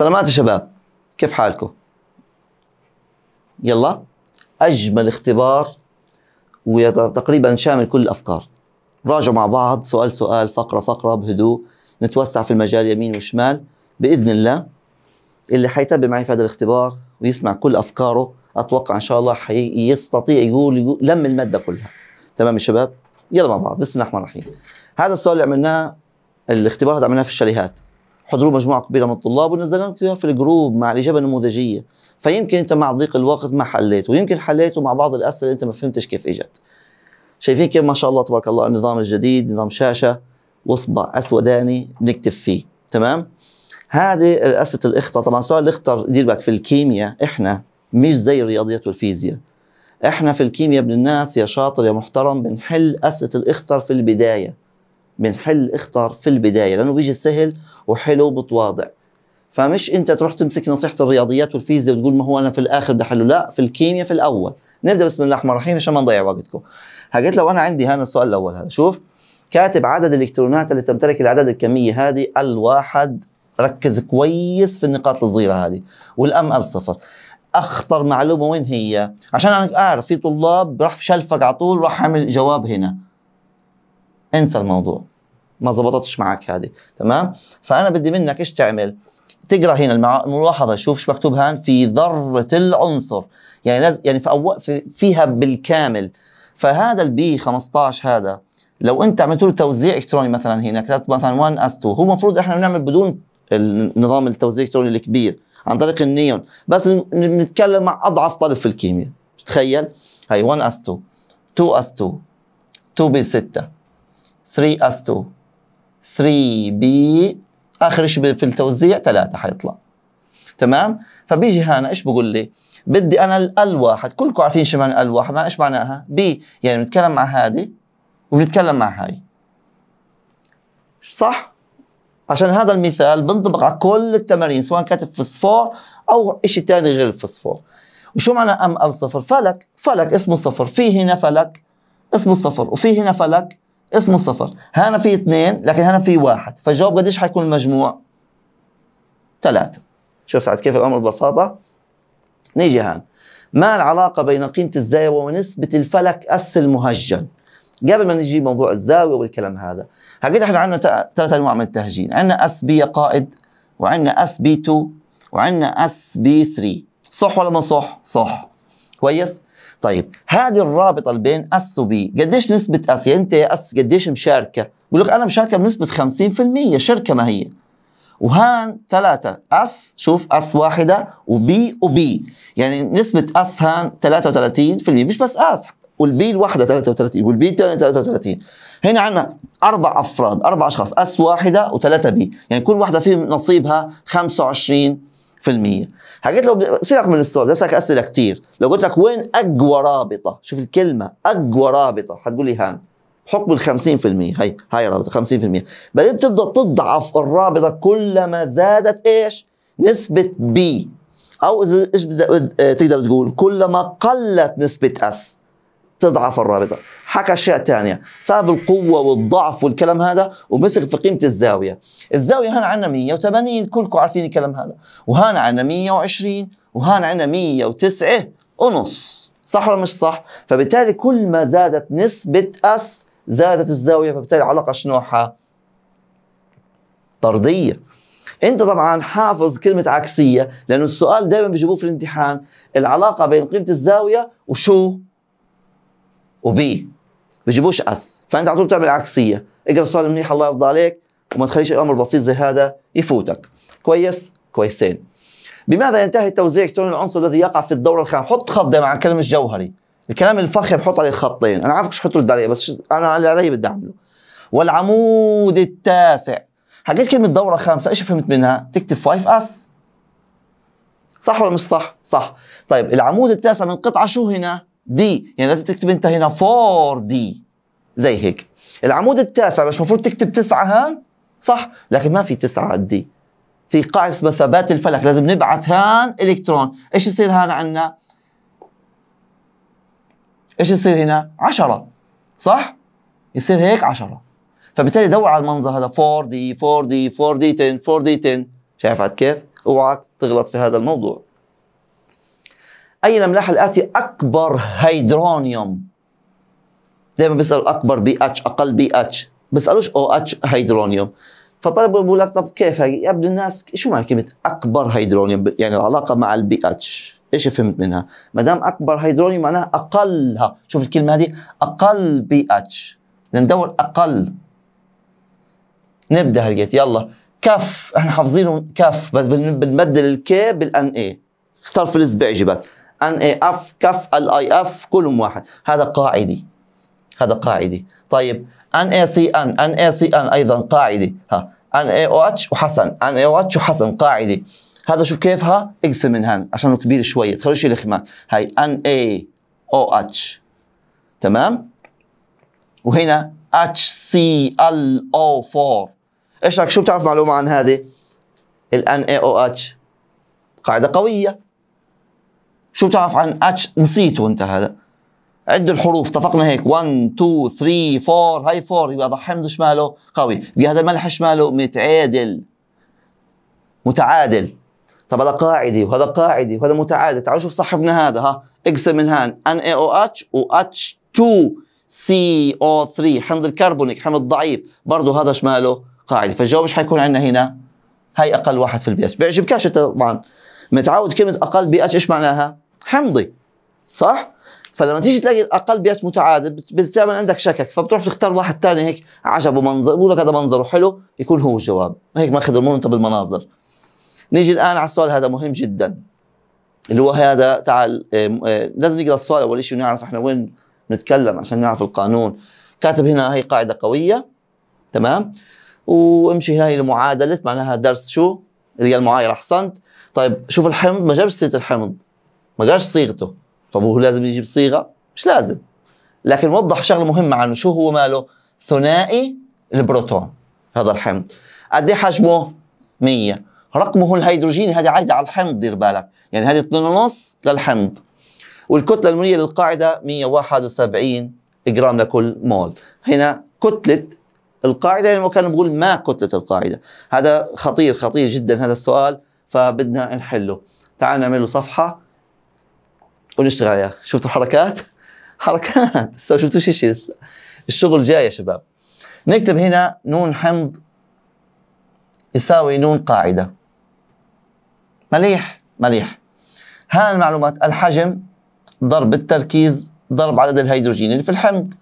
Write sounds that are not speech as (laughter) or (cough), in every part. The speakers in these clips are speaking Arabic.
سلامات يا شباب كيف حالكم يلا اجمل اختبار وتقريبا شامل كل الافكار راجعوا مع بعض سؤال سؤال فقره فقره بهدوء نتوسع في المجال يمين وشمال باذن الله اللي حيتابع معي في هذا الاختبار ويسمع كل افكاره اتوقع ان شاء الله حيستطيع حي يقول, يقول لم الماده كلها تمام يا شباب يلا مع بعض بسم الله الرحمن الرحيم هذا السؤال اللي عملناه الاختبار هذا عملناه في الشاليهات حضروا مجموعه كبيره من الطلاب ونزلنا فيها في الجروب مع الاجابه النموذجيه فيمكن انت مع ضيق الوقت ما حليت ويمكن حليته مع بعض الاسئله اللي انت ما فهمتش كيف اجت شايفين كيف ما شاء الله تبارك الله النظام الجديد نظام شاشه واصبع اسوداني بنكتب فيه تمام هذه الاسئله الاخطاء طبعا سؤال الاخطاء دير بالك في الكيمياء احنا مش زي الرياضيات والفيزياء احنا في الكيمياء ابن الناس يا شاطر يا محترم بنحل اسئله الاخطر في البدايه بنحل اخطر في البدايه لانه بيجي سهل وحلو متواضع فمش انت تروح تمسك نصيحه الرياضيات والفيزياء وتقول ما هو انا في الاخر بدي احله لا في الكيمياء في الاول نبدا بسم الله الرحمن الرحيم عشان ما نضيع وقتكم حكيت لو انا عندي هنا السؤال الاول هذا شوف كاتب عدد الالكترونات اللي تمتلك العدد الكميه هذه الواحد ركز كويس في النقاط الصغيره هذه والام الصفر اخطر معلومه وين هي عشان انا اعرف في طلاب راح شلفك على طول راح اعمل جواب هنا انسى الموضوع ما زبطتش معك هذه تمام فانا بدي منك ايش تعمل تقرا هنا الملاحظه شوف ايش مكتوب هان في ذره العنصر يعني لازم يعني في, أو... في فيها بالكامل فهذا البي 15 هذا لو انت عملت له توزيع الكتروني مثلا هنا كتبت مثلا 1 اس 2 هو المفروض احنا بنعمل بدون النظام التوزيع الالكتروني الكبير عن طريق النيون بس نتكلم مع اضعف طالب في الكيمياء تخيل هي 1 اس 2 2 اس 2 2 بي 6 3 اس 2 3 بي اخر شيء في التوزيع ثلاثة حيطلع تمام فبيجي هنا ايش بقول لي بدي انا ال واحد كلكم عارفين شو معنى ال واحد معنى ايش معناها بي يعني بنتكلم مع هذه وبنتكلم مع هاي صح عشان هذا المثال بنطبق على كل التمارين سواء كانت فسفور او شيء ثاني غير الفسفور وشو معنى ام ال صفر فلك فلك اسمه صفر في هنا فلك اسمه صفر وفي هنا فلك اسم الصفر هنا في اثنين لكن هنا في واحد فالجواب قديش حيكون المجموع ثلاثة شفت كيف الأمر ببساطة نيجي هان ما العلاقة بين قيمة الزاوية ونسبة الفلك أس المهجن قبل ما نجي موضوع الزاوية والكلام هذا حقيقة احنا عندنا ثلاث أنواع من التهجين عندنا أس بي قائد وعندنا أس بي 2 وعندنا أس بي 3 صح ولا ما صح؟ صح كويس؟ طيب هذه الرابطه بين اس وبي قديش نسبه اس يعني انت يا اس قديش مشاركه بقول لك انا مشاركه بنسبه 50% شركه ما هي وهان ثلاثة اس شوف اس واحدة وبي وبي يعني نسبة اس هان 33% مش بس اس والبي الواحدة 33 والبي الثانية 33 هنا عندنا أربع أفراد أربع أشخاص اس واحدة وثلاثة بي يعني كل واحدة فيهم نصيبها 25% حكيت لو سيبك من السؤال بدي اسالك اسئله كثير لو قلت لك وين اقوى رابطه شوف الكلمه اقوى رابطه حتقول لي هان حكم ال 50% هي هاي رابطه 50% بعدين بتبدا تضعف الرابطه كلما زادت ايش؟ نسبه بي او ايش إيه، تقدر تقول كلما قلت نسبه اس تضعف الرابطه حكى اشياء ثانيه سبب القوه والضعف والكلام هذا ومسك في قيمه الزاويه الزاويه هنا عندنا 180 كلكم عارفين الكلام هذا وهنا عندنا 120 وهنا عندنا 109 ونص صح ولا مش صح فبالتالي كل ما زادت نسبه اس زادت الزاويه فبالتالي العلاقه شنو طرديه انت طبعا حافظ كلمه عكسيه لانه السؤال دائما بيجيبوه في الامتحان العلاقه بين قيمه الزاويه وشو وبي بيجيبوش اس فانت على طول بتعمل عكسيه اقرا السؤال منيح الله يرضى عليك وما تخليش الامر بسيط زي هذا يفوتك كويس كويسين بماذا ينتهي التوزيع الكتروني العنصر الذي يقع في الدوره الخامسه حط خط على كلمه جوهري الكلام الفخم حط عليه خطين انا عارف ايش حط رد بس انا اللي علي بدي اعمله والعمود التاسع حكيت كلمه دوره خامسه ايش فهمت منها تكتب 5 اس صح ولا مش صح صح طيب العمود التاسع من قطعه شو هنا دي يعني لازم تكتب انت هنا فور دي زي هيك العمود التاسع مش المفروض تكتب تسعة هان صح لكن ما في تسعة دي في قاعدة اسمه ثبات الفلك لازم نبعث هان الكترون ايش يصير هان عنا ايش يصير هنا عشرة صح يصير هيك عشرة فبالتالي دور على المنظر هذا 4 دي 4 دي 4 دي 10 4 دي 10 شايف عاد كيف اوعك تغلط في هذا الموضوع أين الأملاح الآتي أكبر هيدرونيوم دائما بيسألوا أكبر بي اتش أقل بي اتش بيسألوش أو اتش هيدرونيوم فطلبوا بيقول لك طب كيف هي يا ابن الناس شو معنى كلمة أكبر هيدرونيوم يعني العلاقة مع البي اتش ايش فهمت منها؟ ما دام اكبر هيدرونيوم معناها اقلها، شوف الكلمة هذه اقل بي اتش ندور اقل نبدا هالجيت يلا كف احنا حافظينه كف بس بنبدل الكي بالان اي اختار في الاسبوع يجيبك ان اي اف كف الاي اف كلهم واحد هذا قاعدي هذا قاعدي طيب ان اي سي ان ان اي سي ان ايضا قاعدي ها ان اي او اتش وحسن ان اي او اتش وحسن قاعدي هذا شوف كيف ها اقسم من هان عشان كبير شويه شيء يلخمك هاي ان اي او اتش تمام وهنا اتش سي ال او 4 ايش رايك شو بتعرف معلومه عن هذه الان اي او اتش قاعده قويه شو بتعرف عن اتش نسيته انت هذا عد الحروف اتفقنا هيك 1 2 3 4 هاي 4 يبقى حمض شماله قوي بهذا الملح شماله متعادل متعادل طب هذا قاعدي وهذا قاعدي وهذا متعادل تعالوا شوف صاحبنا هذا ها اقسم من هان ان اي او اتش و اتش 2 سي او 3 حمض الكربونيك حمض ضعيف برضه هذا شماله قاعدي فالجواب مش حيكون عندنا هنا هاي اقل واحد في البي اتش بيعجبكش طبعا متعود كلمه اقل بي اتش ايش معناها؟ حمضي صح؟ فلما تيجي تلاقي الاقل بي اتش متعادل بتعمل عندك شكك فبتروح تختار واحد ثاني هيك عجبه منظر بقول لك هذا منظره حلو يكون هو الجواب هيك ماخذ الامور انت بالمناظر نيجي الان على السؤال هذا مهم جدا اللي هو هذا تعال لازم نقرا السؤال اول شيء ونعرف احنا وين نتكلم عشان نعرف القانون كاتب هنا هي قاعده قويه تمام وامشي هنا لمعادله معناها درس شو اللي هي المعايره احسنت طيب شوف الحمض ما جابش سيره الحمض ما جابش صيغته طب هو لازم يجيب صيغه مش لازم لكن وضح شغله مهمه عنه شو هو ماله ثنائي البروتون هذا الحمض قد ايه حجمه 100 رقمه الهيدروجيني هذه عايده على الحمض دير بالك يعني هذه 2 ونص للحمض والكتله الموليه للقاعده 171 جرام لكل مول هنا كتله القاعده يعني كان بقول ما كتله القاعده هذا خطير خطير جدا هذا السؤال فبدنا نحله تعال نعمل له صفحه ونشتغل عليها شفتوا حركات (laughs) حركات لسه ما شفتوش شيء لسه الشغل جاي يا شباب نكتب هنا نون حمض يساوي نون قاعده مليح مليح ها المعلومات الحجم ضرب التركيز ضرب عدد الهيدروجين اللي في الحمض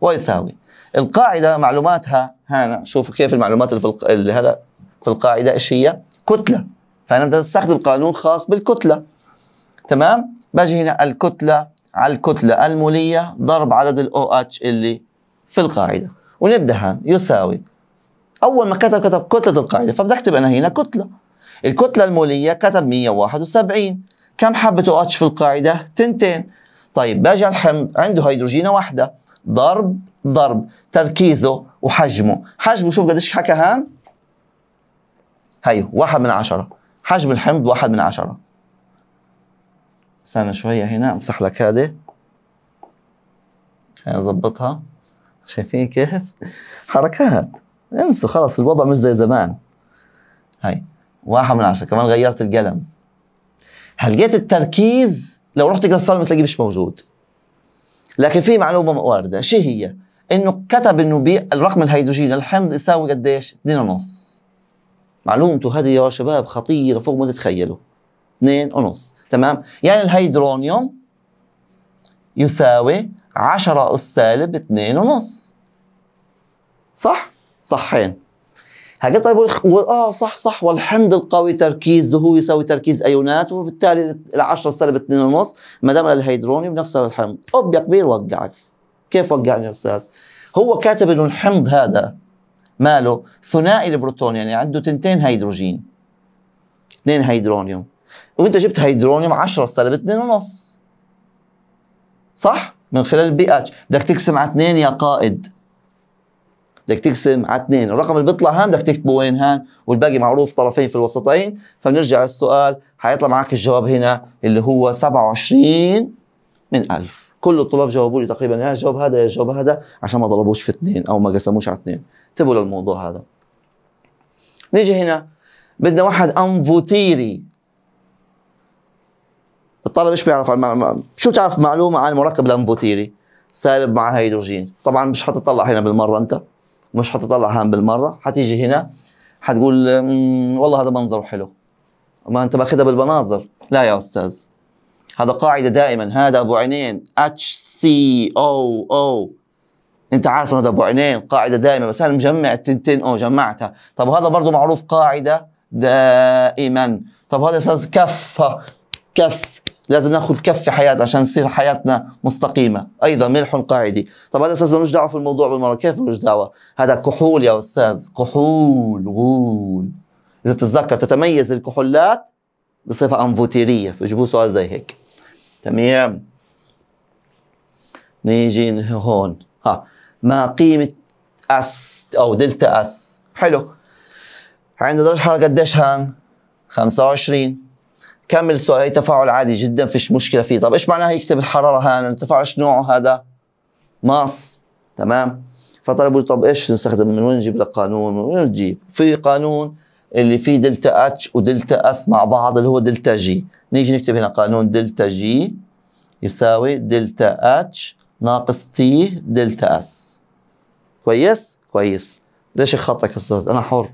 ويساوي القاعده معلوماتها هنا شوفوا كيف المعلومات اللي في هذا في القاعده ايش هي كتله فانا بدي استخدم قانون خاص بالكتله تمام باجي هنا الكتله على الكتله الموليه ضرب عدد الاو اتش اللي في القاعده ونبدا هان يساوي اول ما كتب كتب كتله القاعده فبدي اكتب انا هنا كتله الكتله الموليه كتب 171 كم حبه او اتش في القاعده تنتين طيب باجي على الحمض عنده هيدروجينه واحده ضرب ضرب تركيزه وحجمه حجمه شوف قديش حكى هان هيو واحد من عشرة حجم الحمض واحد من عشرة استنى شوية هنا امسح لك هذه خلينا نظبطها شايفين كيف؟ حركات انسوا خلاص الوضع مش زي زمان هاي واحد من عشرة كمان غيرت القلم هلقيت التركيز لو رحت تقرا الصالم بتلاقيه مش موجود لكن في معلومه وارده شو هي؟ انه كتب انه الرقم الهيدروجين الحمض يساوي قديش؟ 2.5 معلومته هذه يا شباب خطيره فوق ما تتخيلوا اثنين ونص تمام يعني الهيدرونيوم يساوي 10 اس سالب اثنين ونص صح صحين هاجي طيب اه صح صح والحمض القوي تركيزه هو يساوي تركيز ايونات وبالتالي ال 10 سالب 2.5 ونص ما دام الهيدرونيوم نفس الحمض اوب يا كبير وقعك كيف وقعني يا استاذ هو كاتب انه الحمض هذا ماله ثنائي البروتون يعني عنده تنتين هيدروجين اثنين هيدرونيوم وانت جبت هيدرونيوم 10 سالب 2 ونص صح من خلال البي اتش بدك تقسم على 2 يا قائد بدك تقسم على 2 الرقم اللي بيطلع هان بدك تكتبه وين هان والباقي معروف طرفين في الوسطين فبنرجع للسؤال حيطلع معك الجواب هنا اللي هو 27 من 1000 كل الطلاب جاوبوا لي تقريبا يا جاوب هذا يا جاوب هذا عشان ما ضربوش في اثنين او ما قسموش على اثنين انتبهوا للموضوع هذا نيجي هنا بدنا واحد انفوتيري الطالب ايش بيعرف عن شو تعرف معلومه عن المركب الانفوتيري سالب مع هيدروجين طبعا مش حتطلع هنا بالمره انت مش حتطلع هان بالمره حتيجي هنا حتقول والله هذا منظره حلو ما انت ماخذها بالمناظر لا يا استاذ هذا قاعده دائما هذا ابو عينين اتش سي او او انت عارف انه هذا ابو عينين قاعده دائما بس انا مجمع التنتين او جمعتها طب وهذا برضه معروف قاعده دائما طب هذا اساس كفه كف لازم ناخذ كف في حياتنا عشان تصير حياتنا مستقيمه ايضا ملح قاعدي طب هذا اساس ملوش دعوه في الموضوع بالمره كيف ملوش دعوه هذا كحول يا استاذ كحول غول اذا بتتذكر تتميز الكحولات بصفه انفوتيريه بيجيبوا سؤال زي هيك تمام نيجي هون ها ما قيمة اس او دلتا اس حلو عندنا درجة حرارة قديش هان 25 كمل السؤال هي تفاعل عادي جدا فيش مشكلة فيه طب ايش معناها يكتب الحرارة هان التفاعل ايش نوعه هذا ماس تمام فطلبوا طب ايش نستخدم من وين نجيب لك قانون من وين نجيب في قانون اللي فيه دلتا اتش ودلتا اس مع بعض اللي هو دلتا جي نيجي نكتب هنا قانون دلتا جي يساوي دلتا اتش ناقص تي دلتا اس كويس كويس ليش خطك استاذ انا حر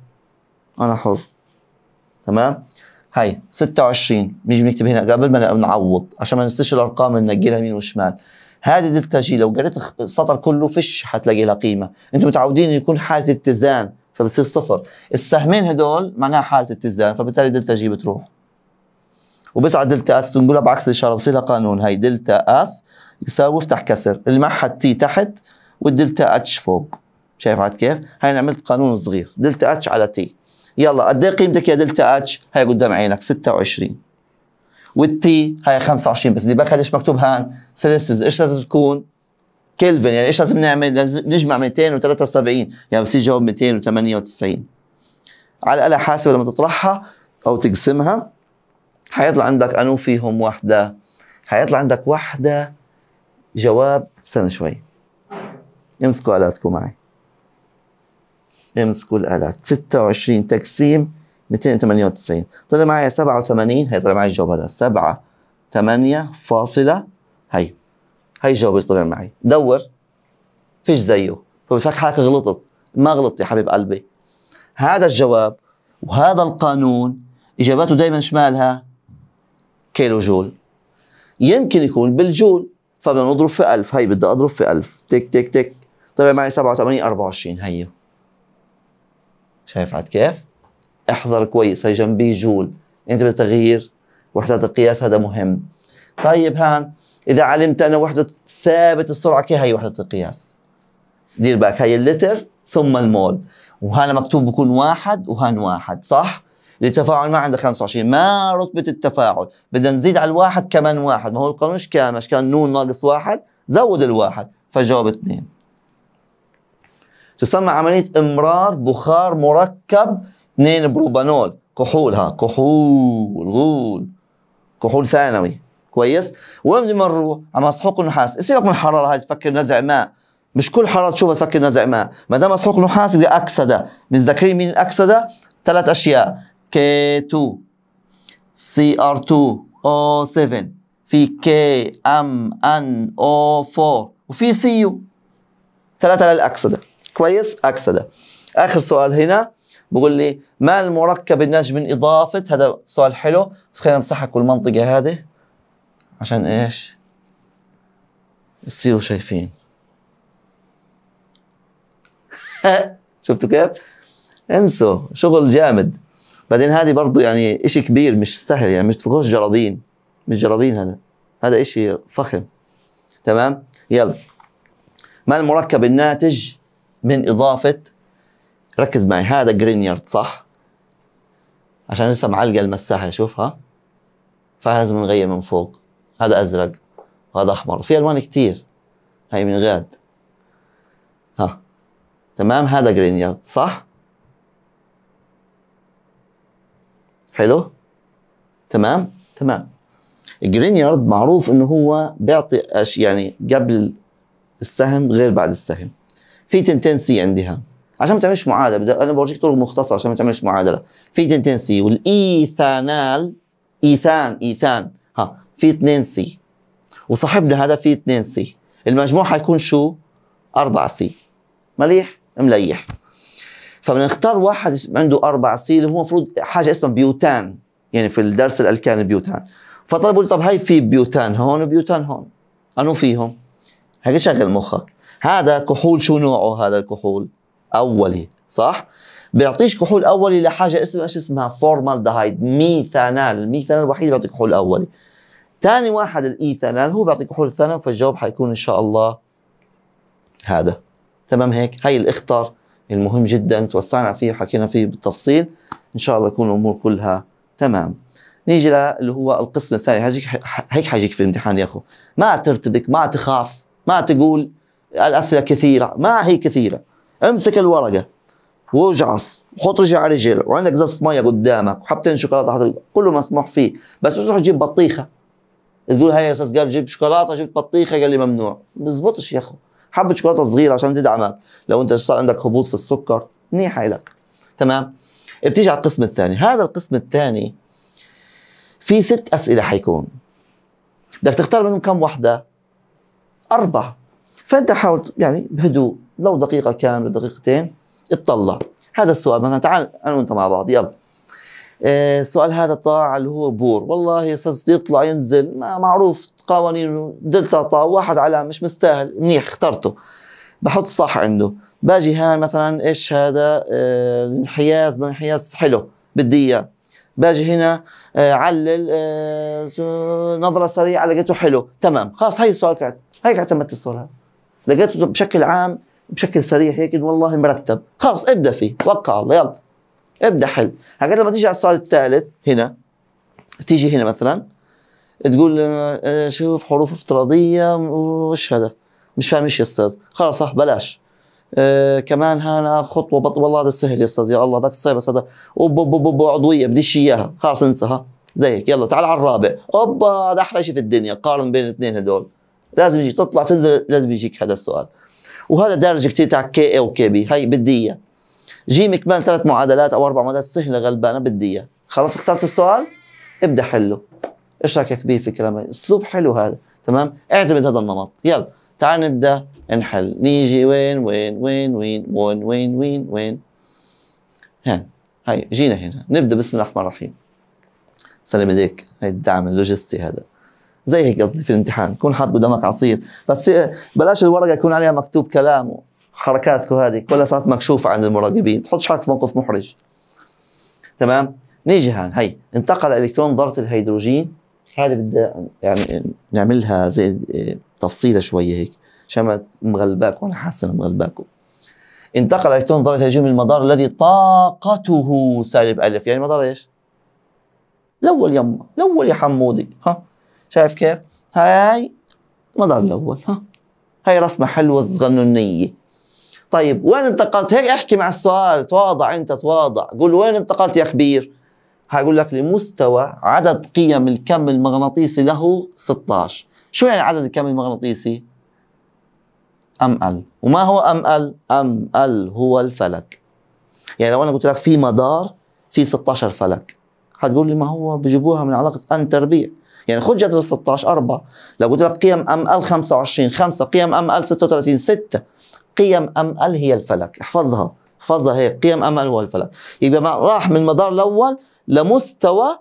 انا حر تمام هاي 26 نيجي نكتب هنا قبل ما نعوض عشان ما ننساش الارقام اللي ننقلها يمين وشمال هذه دلتا جي لو قريت السطر كله فش حتلاقي لها قيمه انتم متعودين يكون حاله اتزان فبصير صفر السهمين هدول معناها حاله اتزان فبالتالي دلتا جي بتروح على دلتا اس بنقولها بعكس الاشاره بصير لها قانون هي دلتا اس يساوي افتح كسر المعها تي تحت والدلتا اتش فوق شايف عاد كيف؟ هاي عملت قانون صغير دلتا اتش على تي يلا قد ايه قيمتك يا دلتا اتش؟ هاي قدام عينك 26 والتي هاي 25 بس دي هذا ايش مكتوب هان سلسلز ايش لازم تكون؟ كلفن يعني ايش لازم نعمل؟ لازم نجمع 273 يعني بصير جواب 298 على الآلة حاسبة لما تطرحها أو تقسمها حيطلع عندك انو فيهم وحده حيطلع عندك وحده جواب استنى شوي امسكوا آلاتكم معي امسكوا الآلات 26 تقسيم 298 طلع معي 87 هي طلع معي الجواب هذا 7 8 فاصلة هي هي الجواب اللي طلع معي دور فيش زيه فبتفك حالك غلطت ما غلطت يا حبيب قلبي هذا الجواب وهذا القانون اجاباته دائما شمالها كيلو جول يمكن يكون بالجول فبدنا نضرب في 1000 هي بدي اضرب في 1000 تك تك تك طلع طيب، معي 87 24 هي شايف عاد كيف؟ احذر كويس هي جنبي جول بدك تغيير وحدات القياس هذا مهم طيب هان اذا علمت انا وحده ثابت السرعه كي هي وحده القياس دير بالك هي اللتر ثم المول وهنا مكتوب بكون واحد وهان واحد صح؟ للتفاعل ما عنده 25 ما رتبه التفاعل بدنا نزيد على الواحد كمان واحد ما هو القانون ايش كان ايش كان نون ناقص واحد زود الواحد فجاوب اثنين تسمى عمليه امرار بخار مركب اثنين بروبانول كحول ها كحول غول كحول ثانوي كويس وين بدنا نروح على مسحوق النحاس سيبك من الحراره هاي تفكر نزع ماء مش كل حراره تشوفها تفكر نزع ماء ما دام مسحوق نحاس بدي اكسده بنذكر مين الاكسده ثلاث اشياء K2 CR2 O7 في K M N O4 وفي CU ثلاثة للأكسدة كويس أكسدة آخر سؤال هنا بقول لي ما المركب الناتج من إضافة هذا سؤال حلو بس خلينا نمسحها كل منطقة هذه عشان إيش يصيروا شايفين (laughs) شفتوا كيف انسوا شغل جامد بعدين هذه برضه يعني شيء كبير مش سهل يعني مش تفكوش جرابين مش جرابين هذا هذا شيء فخم تمام يلا ما المركب الناتج من إضافة ركز معي هذا جرينيارد صح عشان لسه معلقة المساحة شوفها فلازم نغير من فوق هذا أزرق وهذا أحمر في ألوان كتير هاي من غاد ها تمام هذا جرينيارد صح حلو تمام تمام جرينيارد معروف انه هو بيعطي أش يعني قبل السهم غير بعد السهم في سي عندها عشان ما تعملش معادله انا بورجيك طرق مختصره عشان ما تعملش معادله في سي والايثانال ايثان ايثان ها في اثنين سي وصاحبنا هذا في اثنين سي المجموع حيكون شو؟ 4 سي مليح مليح فبنختار واحد عنده اربع سيل هو المفروض حاجه اسمها بيوتان يعني في الدرس الالكان البيوتان فطلبوا لي طب هاي في بيوتان هون وبيوتان هون انو فيهم هيك شغل مخك هذا كحول شو نوعه هذا الكحول اولي صح بيعطيش كحول اولي لحاجه اسمها ايش اسمها دهايد ميثانال الميثانال الوحيد بيعطي كحول اولي ثاني واحد الايثانال هو بيعطي كحول ثانوي فالجواب حيكون ان شاء الله هذا تمام هيك هاي الاختار المهم جدا توسعنا فيه وحكينا فيه بالتفصيل ان شاء الله تكون الامور كلها تمام نيجي اللي هو القسم الثاني هيك هيك حيجيك في الامتحان يا اخو ما ترتبك ما تخاف ما تقول الاسئله كثيره ما هي كثيره امسك الورقه واجعص وحط رجل على رجل وعندك زص ميه قدامك وحبتين شوكولاته حتى كله مسموح فيه بس تروح تجيب بطيخه تقول هيا يا استاذ قال جيب شوكولاته جبت بطيخه قال لي ممنوع ما بزبطش يا اخو حبه شوكولاته صغيره عشان تدعمك لو انت صار عندك هبوط في السكر منيحه لك تمام بتيجي على القسم الثاني هذا القسم الثاني في ست اسئله حيكون بدك تختار منهم كم وحده اربع فانت حاول يعني بهدوء لو دقيقه كامله دقيقتين اطلع هذا السؤال مثلا تعال انا وانت مع بعض يلا السؤال آه، هذا طاع اللي هو بور والله يطلع ينزل ما معروف قوانينه دلتا طاع واحد على مش مستاهل منيح اخترته بحط صح عنده باجي هان مثلا ايش هذا اه انحياز انحياز حلو بدي اياه باجي هنا اه علل اه نظره سريعه لقيته حلو تمام خلاص هي السؤال كانت هيك اعتمدت السؤال هذا لقيته بشكل عام بشكل سريع هيك والله مرتب خلص ابدا فيه على الله يلا ابدا حل هكذا لما تيجي على الصال الثالث هنا تيجي هنا مثلا تقول آه، شوف حروف افتراضيه وش هذا مش فاهم ايش يا استاذ خلاص صح بلاش آه كمان هنا خطوه بط... والله هذا سهل يا استاذ يا الله ذاك صعب بس هذا اوب عضويه بديش اياها خلاص انساها زي هيك يلا تعال على الرابع اوبا هذا احلى شيء في الدنيا قارن بين الاثنين هذول لازم يجي تطلع تنزل لازم يجيك هذا السؤال وهذا درجه كثير تاع كي اي وكي بي هي بدي اياه جيم كمان ثلاث معادلات او اربع معادلات سهله غلبانه بدي اياها خلص اخترت السؤال ابدا حله ايش رايك به في كلامي اسلوب حلو هذا تمام اعتمد هذا النمط يلا تعال نبدا نحل نيجي وين وين وين وين وين وين وين وين هان هاي جينا هنا نبدا بسم الله الرحمن الرحيم سلام عليك هاي الدعم اللوجستي هذا زي هيك قصدي في الامتحان تكون حاط قدامك عصير بس آه، بلاش الورقه يكون عليها مكتوب كلام حركاتك هذه كلها صارت مكشوفه عند المراقبين تحطش حالك في موقف محرج تمام نيجي هان هي انتقل الكترون ذره الهيدروجين هذه بدي يعني نعملها زي تفصيله شويه هيك عشان ما مغلباكم انا حاسس انا مغلباك انتقل الكترون ذره الهيدروجين من المدار الذي طاقته سالب الف يعني مدار ايش؟ الاول يما الاول يا حمودي ها شايف كيف؟ هاي المدار الاول ها هاي رسمه حلوه صغنونيه طيب وين انتقلت هيك احكي مع السؤال تواضع انت تواضع قول وين انتقلت يا كبير هيقول لك لمستوى عدد قيم الكم المغناطيسي له 16 شو يعني عدد الكم المغناطيسي ام ال وما هو ام ال ام ال هو الفلك يعني لو انا قلت لك في مدار في 16 فلك هتقول لي ما هو بجيبوها من علاقه ان تربيع يعني خد جدول 16 4 لو قلت لك قيم ام ال 25 5 قيم ام ال 36 6 قيم أم ال هي الفلك احفظها احفظها هيك قيم أم ال هو الفلك يبقى راح من المدار الأول لمستوى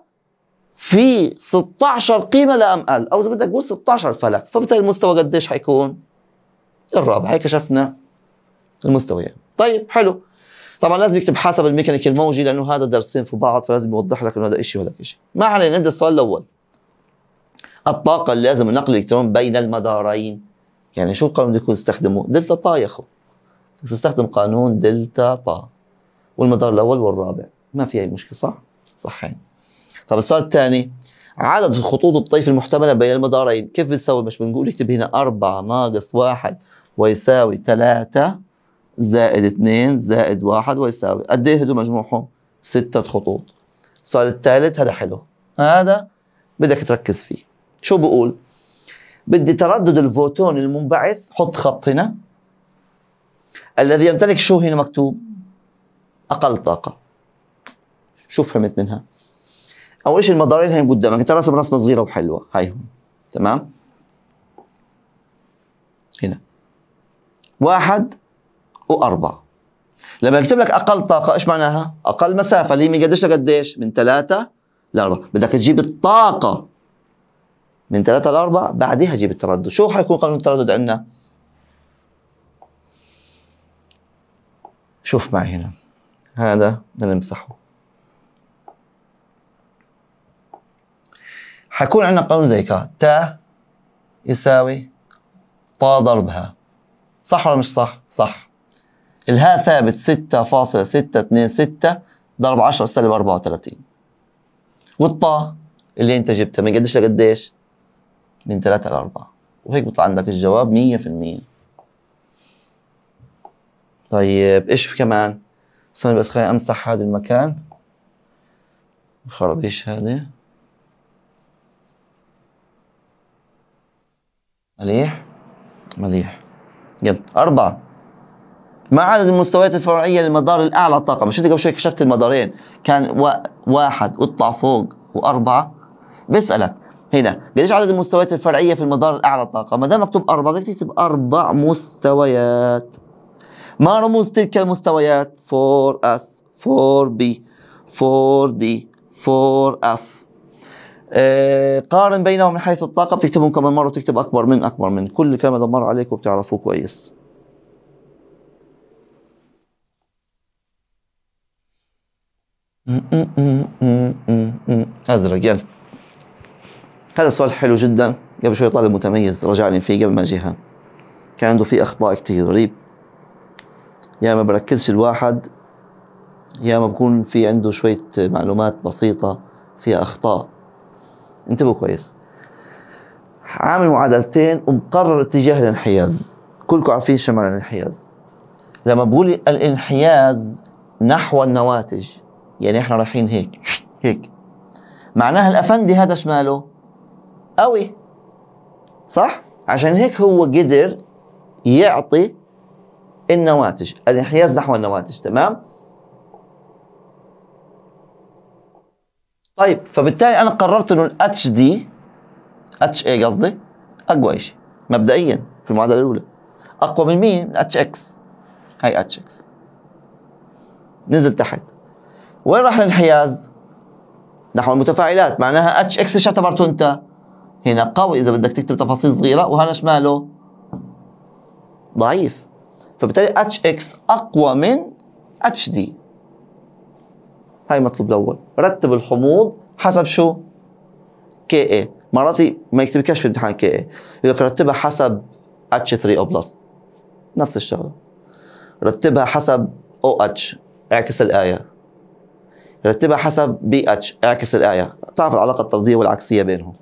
في 16 قيمة لأم ال أو إذا بدك قول 16 فلك فبالتالي المستوى قديش حيكون الرابع هيك كشفنا المستويات يعني. طيب حلو طبعا لازم يكتب حسب الميكانيك الموجي لانه هذا درسين في بعض فلازم يوضح لك انه هذا شيء وهذا شيء ما علينا نبدا السؤال الاول الطاقة اللي لازم نقل الإلكترون بين المدارين يعني شو القانون بدكم تستخدموا؟ دلتا طا يا اخو تستخدم قانون دلتا طا والمدار الاول والرابع ما في اي مشكله صح؟ صحين طب السؤال الثاني عدد خطوط الطيف المحتمله بين المدارين كيف بنسوي مش بنقول اكتب هنا 4 ناقص 1 ويساوي 3 زائد 2 زائد 1 ويساوي قد ايه هدول مجموعهم؟ ستة خطوط السؤال الثالث هذا حلو هذا بدك تركز فيه شو بقول؟ بدي تردد الفوتون المنبعث حط خط هنا الذي يمتلك شو هنا مكتوب اقل طاقه شو فهمت منها اول شيء المدارين هي قدامك انت رسم رسمه صغيره وحلوه هون تمام هنا واحد وأربعة لما يكتب لك أقل طاقة إيش معناها؟ أقل مسافة اللي هي من قديش لقديش؟ من ثلاثة لأربعة بدك تجيب الطاقة من ثلاثة لأربعة بعدها جيب التردد شو حيكون قانون التردد عندنا شوف معي هنا هذا بدنا نمسحه حيكون عندنا قانون زي كذا تا يساوي طا ضربها صح ولا مش صح؟ صح الها ثابت 6.626 ضرب 10 سالب 34 والطا اللي انت جبتها من قديش لقديش؟ من ثلاثة لأربعة وهيك بيطلع عندك الجواب مية في المية طيب ايش في كمان؟ صار بس خليني امسح هذا المكان خرابيش هذا مليح مليح يلا أربعة ما عدد المستويات الفرعية للمدار الأعلى طاقة مش أنت قبل شوي كشفت المدارين كان واحد واطلع فوق وأربعة بيسألك هنا بيلاقيش عدد المستويات الفرعيه في المدار الاعلى الطاقه ما دام مكتوب اربعه تكتب اربع مستويات ما رموز تلك المستويات 4 s 4 b 4 d 4 f آه قارن بينهم من حيث الطاقه بتكتبهم كمان مره وتكتب اكبر من اكبر من كل كلمه دمر مر عليك وبتعرفوه كويس ازرق يلا هذا سؤال حلو جدا قبل شوي طالب متميز رجعني فيه قبل ما اجيها كان عنده في اخطاء كثير غريب يا ما بركزش الواحد يا ما بكون في عنده شوية معلومات بسيطة فيها اخطاء انتبهوا كويس عامل معادلتين ومقرر اتجاه الانحياز كلكم عارفين شو معنى الانحياز لما بقول الانحياز نحو النواتج يعني احنا رايحين هيك هيك معناها الافندي هذا شماله قوي صح؟ عشان هيك هو قدر يعطي النواتج الانحياز نحو النواتج تمام؟ طيب فبالتالي انا قررت انه الاتش دي اتش اي قصدي اقوى شيء مبدئيا في المعادله الاولى اقوى من مين؟ اتش اكس هاي اتش اكس نزل تحت وين راح الانحياز؟ نحو المتفاعلات معناها اتش اكس ايش اعتبرته انت؟ هنا قوي اذا بدك تكتب تفاصيل صغيره وهنا شماله ضعيف فبالتالي اتش اكس اقوى من اتش دي هاي مطلوب الاول رتب الحموض حسب شو كي اي مرات ما يكتبكش في امتحان كي اي يقول لك رتبها حسب اتش 3 او بلس نفس الشغله رتبها حسب او اتش اعكس الايه رتبها حسب بي اتش اعكس الايه تعرف العلاقه الطرديه والعكسيه بينهم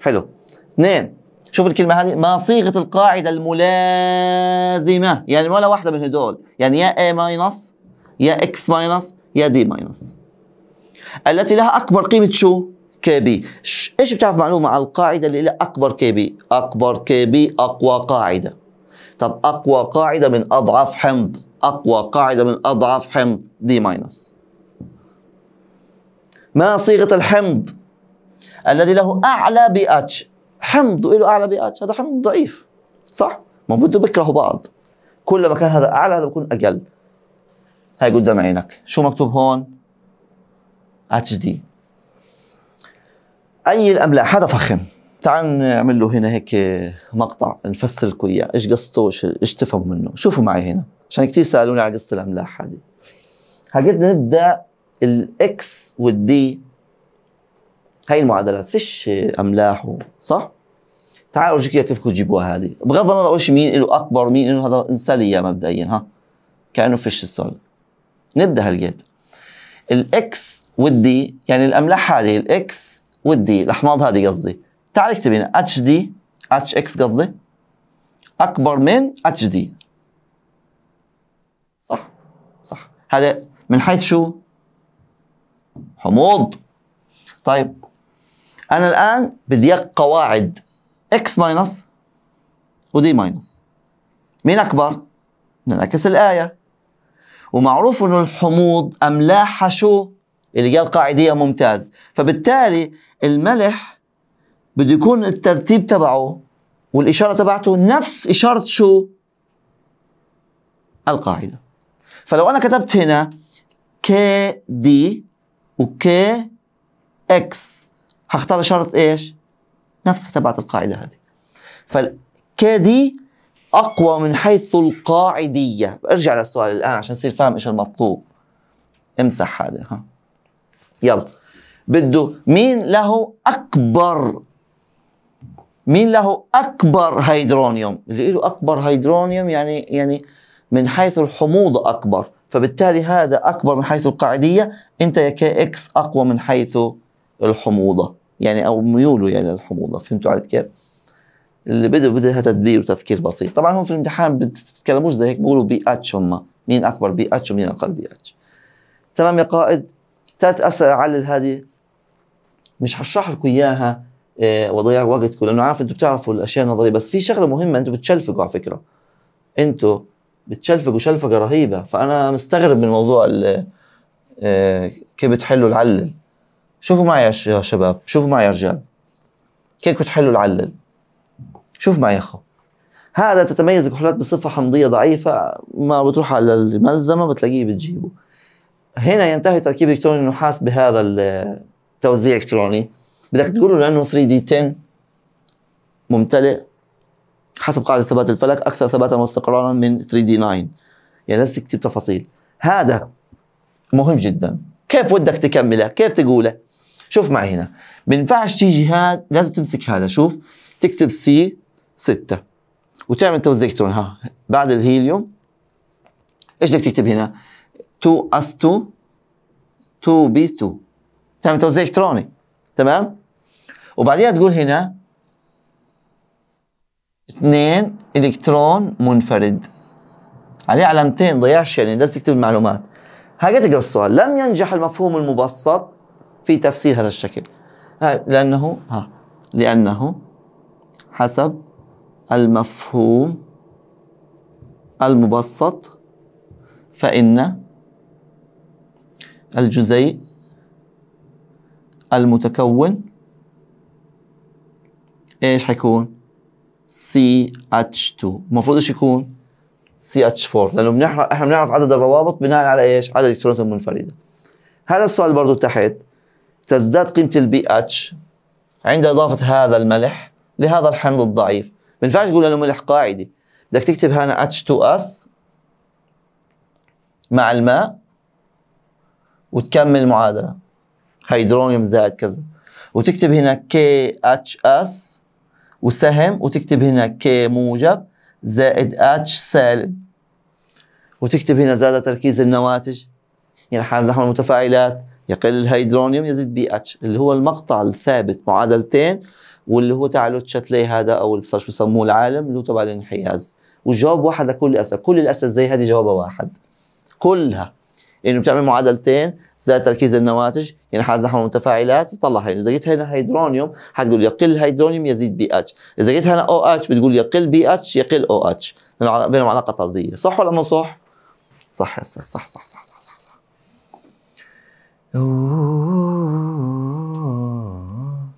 حلو اثنين شوف الكلمة هذه ما صيغة القاعدة الملازمة يعني ولا واحدة من هدول يعني يا A ماينس يا X ماينس يا D ماينس التي لها أكبر قيمة شو؟ KB ايش بتعرف معلومة على القاعدة اللي لها أكبر كي بي؟ أكبر KB اكبر KB قاعدة طب أقوى قاعدة من أضعف حمض أقوى قاعدة من أضعف حمض D ماينس ما صيغة الحمض الذي له اعلى بي اتش حمض له اعلى بي اتش هذا حمض ضعيف صح؟ ما بده بيكرهوا بعض كل ما كان هذا اعلى هذا بيكون اقل هاي قدام عينك شو مكتوب هون؟ اتش دي اي الاملاح هذا فخم تعال نعمل له هنا هيك مقطع نفسر لكم اياه ايش قصته ايش تفهموا منه شوفوا معي هنا عشان كثير سالوني على قصه الاملاح هذه حكيت نبدا الاكس والدي هاي المعادلات فيش املاح صح تعالوا اورجيك اياها كيفكم تجيبوها هذه بغض النظر اول شيء مين له اكبر ومين له هذا انسى لي اياه مبدئيا ها كانه فيش السؤال نبدا هالجيت الاكس والدي يعني الاملاح هذه الاكس والدي الاحماض هذه قصدي تعال اكتب هنا اتش دي اتش اكس قصدي اكبر من اتش دي صح صح هذا من حيث شو حموض طيب انا الان بدي اياك قواعد اكس ماينس ودي ماينس مين اكبر؟ نعكس الايه ومعروف انه الحموض املاحها شو؟ اللي قال قاعديه ممتاز فبالتالي الملح بده يكون الترتيب تبعه والاشاره تبعته نفس اشاره شو؟ القاعده فلو انا كتبت هنا كي دي وكي اكس هختار شرط ايش؟ نفسها تبعت القاعدة هذه دي أقوى من حيث القاعدية ارجع للسؤال الآن عشان يصير فاهم إيش المطلوب امسح هذا ها يلا بده مين له أكبر مين له أكبر هيدرونيوم اللي له أكبر هيدرونيوم يعني يعني من حيث الحموضة أكبر فبالتالي هذا أكبر من حيث القاعدية أنت يا كي إكس أقوى من حيث الحموضه يعني او ميوله يعني للحموضه فهمتوا علي كيف؟ اللي بده بدها تدبير وتفكير بسيط طبعا هم في الامتحان بتتكلموش زي هيك بيقولوا بي اتش هم مين اكبر بي اتش ومين اقل بي اتش تمام يا قائد ثلاث اسئله علل هذه مش هشرح لكم اياها إيه وضيع وقتكم لانه عارف انتم بتعرفوا الاشياء النظريه بس في شغله مهمه انتم بتشلفقوا على فكره انتم بتشلفقوا شلفقه رهيبه فانا مستغرب من موضوع آه، كيف بتحلوا العلل شوفوا معي يا شباب شوفوا معي يا رجال كيف تحلوا العلل شوف معي يا اخو هذا تتميز الكحولات بصفة حمضية ضعيفة ما بتروح على الملزمة بتلاقيه بتجيبه هنا ينتهي تركيب الكتروني النحاس بهذا التوزيع الالكتروني بدك تقول له لانه 3 دي 10 ممتلئ حسب قاعدة ثبات الفلك أكثر ثباتا واستقرارا من 3 دي 9 يعني لازم تكتب تفاصيل هذا مهم جدا كيف ودك تكمله كيف تقوله شوف معي هنا بينفعش تيجي هذا لازم تمسك هذا شوف تكتب سي 6 وتعمل توزيع الكترون ها بعد الهيليوم ايش بدك تكتب هنا 2 اس 2 2 بي 2 تعمل توزيع الكتروني تمام وبعديها تقول هنا اثنين الكترون منفرد عليه علامتين ضيعش يعني لازم تكتب المعلومات هاي تقرا السؤال لم ينجح المفهوم المبسط في تفسير هذا الشكل لأنه ها لأنه حسب المفهوم المبسط فإن الجزيء المتكون ايش حيكون؟ CH2 المفروض ايش يكون؟ CH4 لانه بنعرف احنا بنعرف عدد الروابط بناء على ايش؟ عدد الالكترونات المنفرده. هذا السؤال برضه تحت تزداد قيمة البي اتش عند إضافة هذا الملح لهذا الحمض الضعيف ما ينفعش تقول له ملح قاعدي بدك تكتب هنا H2S مع الماء وتكمل المعادلة هيدرونيوم زائد كذا وتكتب هنا KHS وسهم وتكتب هنا K موجب زائد H سالب وتكتب هنا زاد تركيز النواتج يعني نحو المتفاعلات يقل الهيدرونيوم يزيد بي اتش اللي هو المقطع الثابت معادلتين واللي هو تاع لوتشاتلي هذا او مش بسموه العالم اللي هو تبع الانحياز والجواب واحد لكل الاسئله كل الاسئله زي هذه جوابها واحد كلها انه يعني بتعمل معادلتين زائد تركيز النواتج ينحاز يعني نحو المتفاعلات تطلع هي اذا جيت هنا هيدرونيوم حتقول يقل هيدرونيوم يزيد بي اتش اذا جيت هنا او اتش بتقول يقل بي اتش يقل او اتش بينهم علاقه طرديه صح ولا مو صح صح صح صح صح صح صح, صح, صح. خلاص ايوه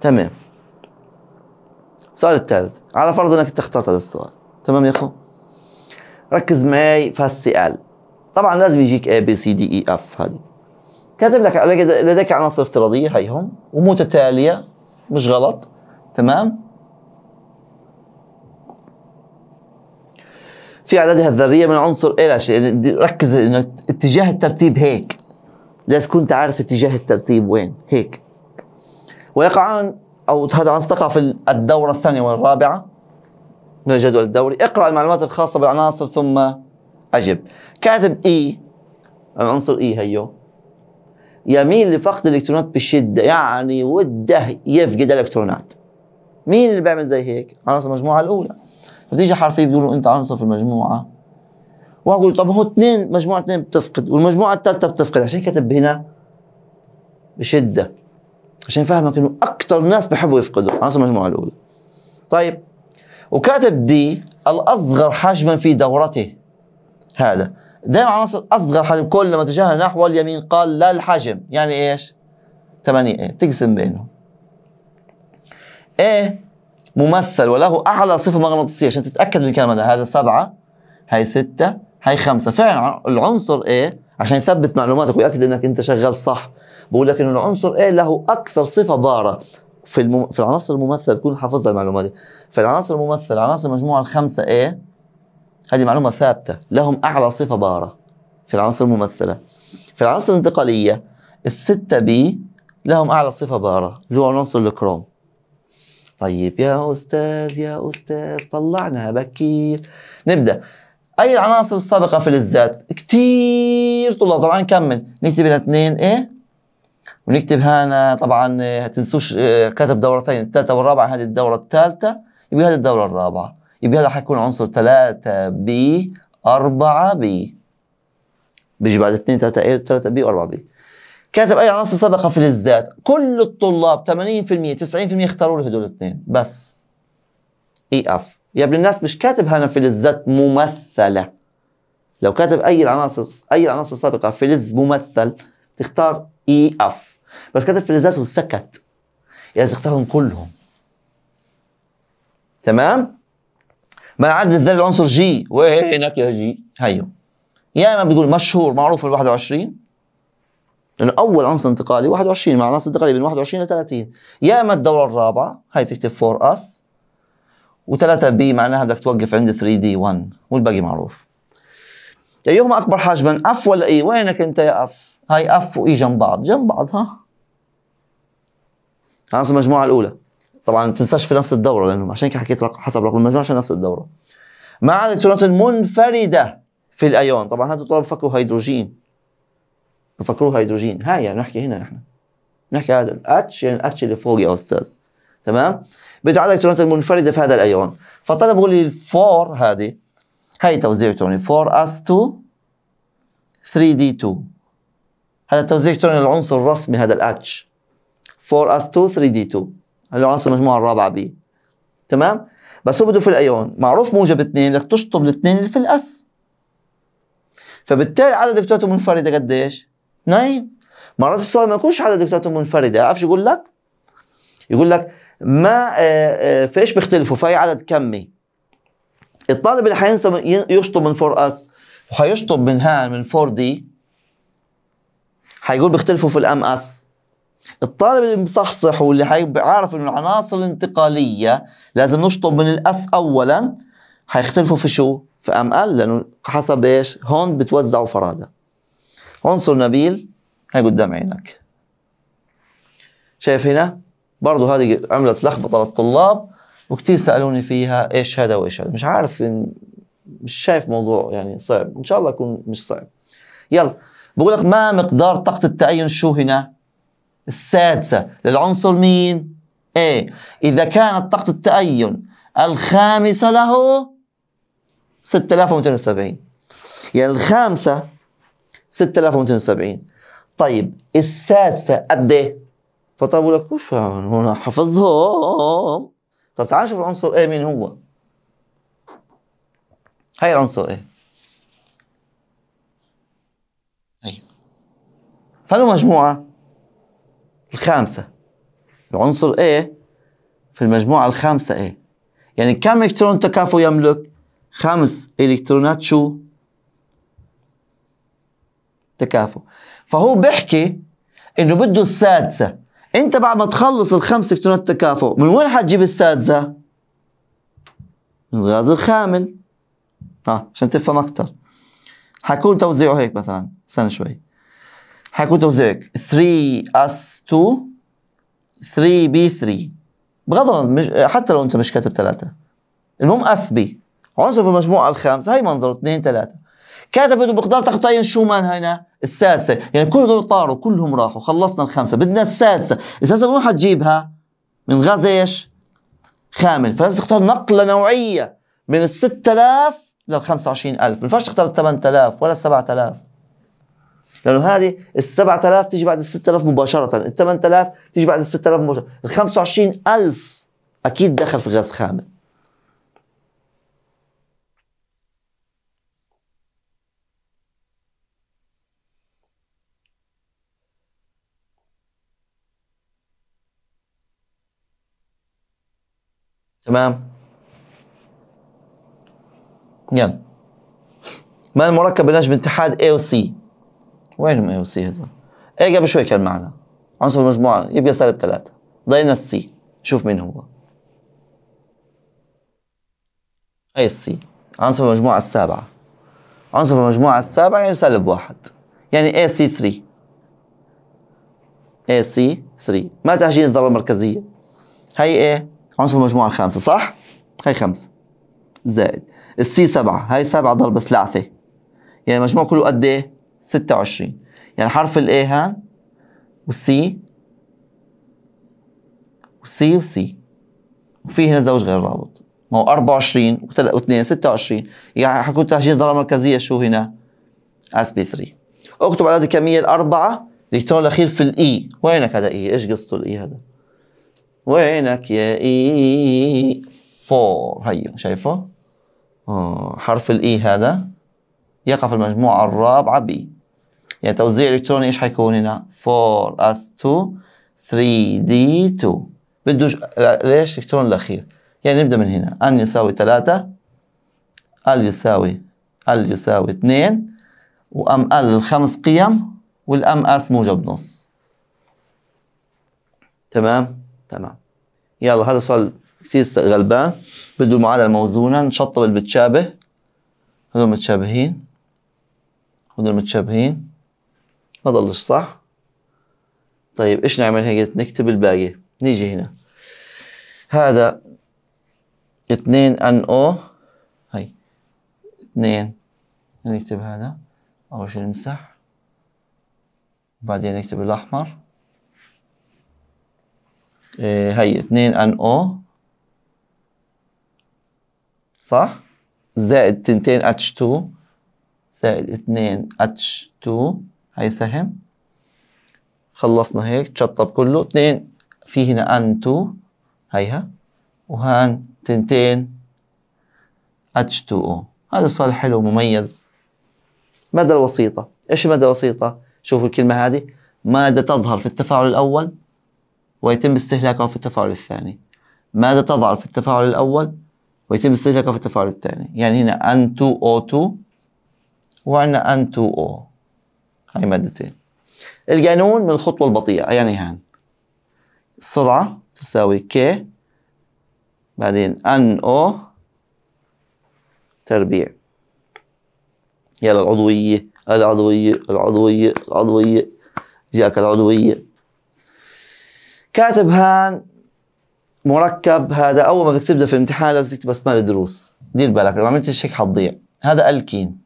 تمام السؤال الثالث على فرض انك اخترت هذا السؤال تمام يا اخو ركز معي في هالسؤال طبعا لازم يجيك A B C D E F هذه كاتب لك لديك عناصر افتراضيه هيهم ومتتاليه مش غلط تمام في اعدادها الذريه من عنصر الى شيء يعني ركز ان اتجاه الترتيب هيك لازم كنت عارف اتجاه الترتيب وين هيك ويقعان او هذا العنصر تقع في الدوره الثانيه والرابعه من الجدول الدوري اقرا المعلومات الخاصه بالعناصر ثم اجب كاتب اي e، العنصر اي e هيو يميل لفقد الالكترونات بشده يعني وده يفقد الالكترونات مين اللي بيعمل زي هيك عناصر المجموعه الاولى بتيجي حرفيه بيقولوا انت عنصر في المجموعه واقول طب هو اثنين مجموعه اثنين بتفقد والمجموعه الثالثه بتفقد عشان كتب هنا بشده عشان فاهمك انه اكثر الناس بحبوا يفقدوا عناصر المجموعه الاولى طيب وكاتب دي الاصغر حجما في دورته هذا دائما عناصر اصغر حجم كل ما تجاهل نحو اليمين قال لا الحجم يعني ايش 8 a بتقسم بينهم a إيه، ممثل وله اعلى صفه مغناطيسيه عشان تتاكد من الكلام هذا هذا 7 هي 6 هي 5 فعلا العنصر A عشان يثبت معلوماتك ويأكد انك انت شغال صح بقول لك انه العنصر A له اكثر صفه ضاره في المم... في العناصر الممثله بكون حافظها المعلومات دي فالعناصر الممثله عناصر المجموعه الخمسه A هذه معلومة ثابتة لهم أعلى صفة بارة في العناصر الممثلة في العناصر الانتقالية الستة بي لهم أعلى صفة بارة اللي هو عنصر الكروم طيب يا أستاذ يا أستاذ طلعنا بكير نبدأ أي العناصر السابقة في الذات كتير طلاب طبعا نكمل نكتب هنا اثنين إيه ونكتب هنا طبعا آه، تنسوش آه، كاتب دورتين الثالثة والرابعة هذه الدورة الثالثة يبقى هذه الدورة الرابعة يبقى هذا حيكون عنصر 3 بي 4 بي بيجي بعد 2 3 اي 3 بي و4 بي كاتب اي عناصر سابقه في الذات كل الطلاب 80% 90% اختاروا له هدول الاثنين بس اي e، اف يا ابن الناس مش كاتب هنا في الذات ممثله لو كاتب اي العناصر اي عناصر سابقه لز ممثل تختار اي e، اف بس كاتب في للذات وسكت يعني تختارهم كلهم تمام بنعدد الذال العنصر جي وينك (laughs) يا جي هيو يا اما بتقول مشهور معروف ال 21 لانه اول عنصر انتقالي 21 مع عنصر انتقالي بين 21 ل 30 يا اما الدوره الرابعه هي بتكتب 4 اس و3 بي معناها بدك توقف عند 3 دي 1 والباقي معروف ايهما اكبر حجما اف ولا اي وينك انت يا اف هاي اف واي جنب بعض جنب بعض ها عناصر المجموعه الاولى طبعا ما تنساش في نفس الدوره لانه عشان كده حكيت رقم حسب رقم المجموع عشان نفس الدوره ما عدا الترات المنفرده في الايون طبعا هذا الطلاب بفكروا هيدروجين بفكروا هيدروجين هاي يعني نحكي هنا نحن نحكي هذا الاتش يعني الاتش اللي فوق يا استاذ تمام بتعدد الالكترونات المنفرده في هذا الايون فطلبوا لي الفور هذه هي توزيع الكتروني 4 اس 2 3 دي 2 هذا التوزيع الكتروني للعنصر الرسمي هذا الاتش 4 اس 2 3 دي 2 اللي هو عنصر المجموعه الرابعه بي تمام بس هو بده في الايون معروف موجب اثنين بدك تشطب الاثنين اللي في الاس فبالتالي عدد الكتلات المنفرده قديش؟ اثنين مرات السؤال ما يكونش عدد الكتلات المنفرده عارف شو يقول لك؟ يقول لك ما آه، آه، في ايش بيختلفوا في عدد كمي الطالب اللي حينسى يشطب من 4 اس وحيشطب من هان من 4 دي حيقول بيختلفوا في الام اس الطالب اللي مصحصح واللي عارف انه العناصر الانتقاليه لازم نشطب من الاس اولا حيختلفوا في شو؟ في ام ال لانه حسب ايش؟ هون بتوزعوا فرادة عنصر نبيل هي قدام عينك. شايف هنا؟ برضه هذه عملت لخبطه للطلاب وكثير سالوني فيها ايش هذا وايش هذا، مش عارف مش شايف موضوع يعني صعب، ان شاء الله يكون مش صعب. يلا بقول لك ما مقدار طاقه التعين شو هنا؟ السادسة للعنصر مين؟ A إذا كانت طاقة التأين الخامسة له 6270 يعني الخامسة 6270 طيب السادسة قد ايه؟ فطيب بقول لك وش هنا حفظهم طب تعال شوف العنصر A مين هو؟ هاي العنصر A أيوه فله مجموعة الخامسة العنصر A في المجموعة الخامسة A يعني كم إلكترون تكافؤ يملك؟ خمس إلكترونات شو؟ تكافؤ فهو بيحكي إنه بده السادسة أنت بعد ما تخلص الخمس إلكترونات تكافؤ من وين حتجيب السادسة؟ من الغاز الخامل ها آه، عشان تفهم أكثر حكون توزيعه هيك مثلا استنى شوي حيكون توزيعك 3 اس 2 3 بي 3 بغض النظر مش حتى لو انت مش كاتب ثلاثة المهم اس بي عنصر في المجموعه الخامسه هي منظره 2 3 بقدر تقطعين شو شومان هنا السادسه يعني كل دول طاروا كلهم راحوا خلصنا الخامسة بدنا السادسه السادسه وين حتجيبها من غاز ايش خامل فلازم تختار نقله نوعيه من ال 6000 لل 25000 ما ينفعش تختار ال 8000 ولا ال 7000 لانه هذه ال 7000 تيجي بعد ال 6000 مباشره، ال 8000 تيجي بعد ال 6000 مباشره، ال 25000 اكيد دخل في غاز خام. تمام؟ يلا يعني ما المركب بالنسبة اتحاد A و C وين ما يوصي هدول ايه قبل شوي كان معنا عنصر المجموعة يبقى سالب ثلاثة ضينا السي شوف مين هو اي السي عنصر المجموعة السابعة عنصر المجموعة السابعة يعني سالب واحد يعني AC3 سي 3 ما تهجين الذرة المركزية هي ايه عنصر المجموعة الخامسة صح؟ هي خمسة زائد السي سبعة هي سبعة ضرب ثلاثة يعني المجموع كله قد ايه؟ 26 يعني حرف الاي هان والسي والسي والسي وفي هنا زوج غير رابط ما هو 24 و2 26 يعني حكون تهجين ذره مركزيه شو هنا اس بي 3 اكتب عدد الكميه الاربعه الالكترون الاخير في الاي e. وينك هذا اي e؟ ايش قصته الاي e هذا وينك يا اي 4 هيو شايفه اه حرف الاي هذا يقع في المجموعة الرابعة B يعني توزيع إلكتروني إيش حيكون هنا 4s2 3d2 بده ليش الإلكترون الأخير يعني نبدأ من هنا أن يساوي 3 ال يساوي ال يساوي 2 وام ال الخمس قيم والام اس موجب نص تمام تمام يلا هذا سؤال كثير غلبان بده معادله موزونه نشطب اللي بتشابه هذول متشابهين هدول متشابهين ما ضلش صح طيب ايش نعمل هيك نكتب الباقي نيجي هنا هذا اثنين ان او هي اثنين نكتب هذا اول شيء نمسح بعدين نكتب الاحمر إيه هي اثنين ان او صح زائد تنتين اتش 2 زائد اتنين اتش هي سهم خلصنا هيك تشطب كله اتنين في هنا ان 2 هيها وهان تنتين اتش 2 او هذا سؤال حلو مميز مادة الوسيطة ايش مادة الوسيطة؟ شوفوا الكلمة هذه مادة تظهر في التفاعل الأول ويتم استهلاكها في التفاعل الثاني مادة تظهر في التفاعل الأول ويتم استهلاكها في التفاعل الثاني يعني هنا N2O2 وعندنا ان 2 او هاي مادتين القانون من الخطوة البطيئة يعني هان السرعة تساوي كي بعدين ان او تربيع يلا العضوية العضوية العضوية العضوية جاك العضوية كاتب هان مركب هذا اول ما بدك تبدا في الامتحان لازم تكتب اسماء الدروس دير بالك اذا ما عملتش هيك حتضيع هذا الكين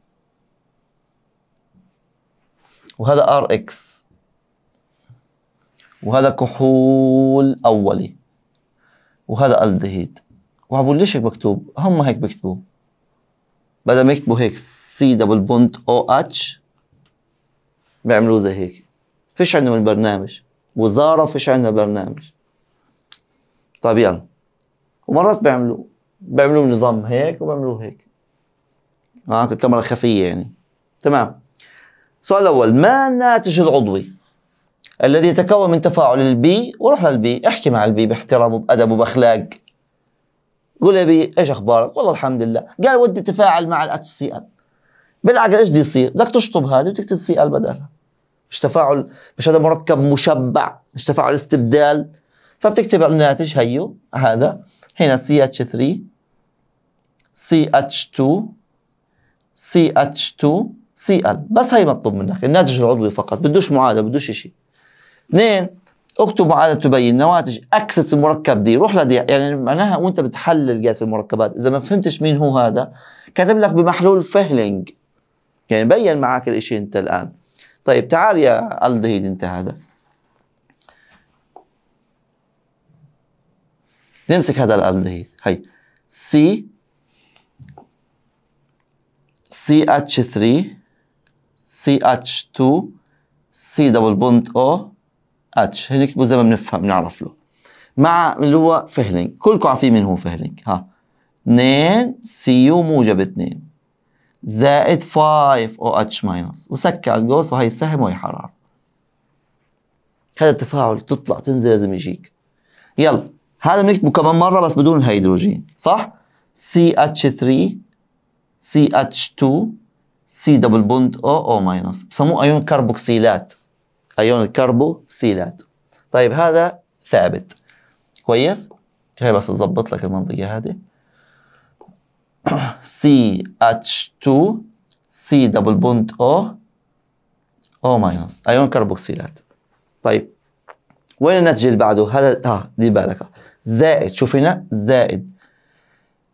وهذا ار اكس وهذا كحول اولي وهذا الدهيد وعبقول ليش هيك مكتوب هم هيك بكتبوا بدل ما يكتبوا هيك سي دبل بونت او اتش بيعملوه زي هيك فيش عندهم البرنامج وزاره فيش عندها برنامج طيب يلا ومرات بيعملوا بيعملوا نظام هيك وبيعملوا هيك آه، معك الكاميرا خفيه يعني تمام السؤال الأول ما الناتج العضوي الذي يتكون من تفاعل البي وروح للبي احكي مع البي باحترام وبأدب وبأخلاق قول يا بي ايش اخبارك؟ والله الحمد لله، قال ودي اتفاعل مع الاتش سي ال. بالعقل ايش بده يصير؟ بدك تشطب هذه وتكتب سي ال بدالها. مش تفاعل مش هذا مركب مشبع، مش تفاعل استبدال. فبتكتب الناتج هيو هذا هنا سي اتش 3 سي اتش 2 سي اتش 2 سي ال بس هي مطلوب منك الناتج العضوي فقط بدوش معادله بدوش شيء اثنين اكتب معادله تبين نواتج اكسس المركب دي روح لدي يعني معناها وانت بتحلل قياس في المركبات اذا ما فهمتش مين هو هذا كاتب لك بمحلول فهلينج يعني بين معك الاشي انت الان طيب تعال يا الدهيد انت هذا نمسك هذا الالدهيد هي سي سي اتش 3 CH2 سي دبل بوند او اتش هي نكتبه زي ما بنفهم بنعرف له مع اللي هو فهلينج كلكم عارفين مين هو فهلينج ها 2 سي يو موجب 2 زائد 5 او اتش ماينس وسكع القوس وهي سهم وهي حراره هذا التفاعل تطلع تنزل لازم يجيك يلا هذا بنكتبه كمان مره بس بدون الهيدروجين صح سي اتش 3 سي اتش 2 سي دبل بوند او او ماينس بسموه ايون كربوكسيلات ايون الكربوكسيلات طيب هذا ثابت كويس هي بس اضبط لك المنطقه هذه سي اتش 2 سي دبل بوند او او ماينس ايون كربوكسيلات طيب وين الناتج اللي بعده هذا ها دي بالك زائد شوف هنا زائد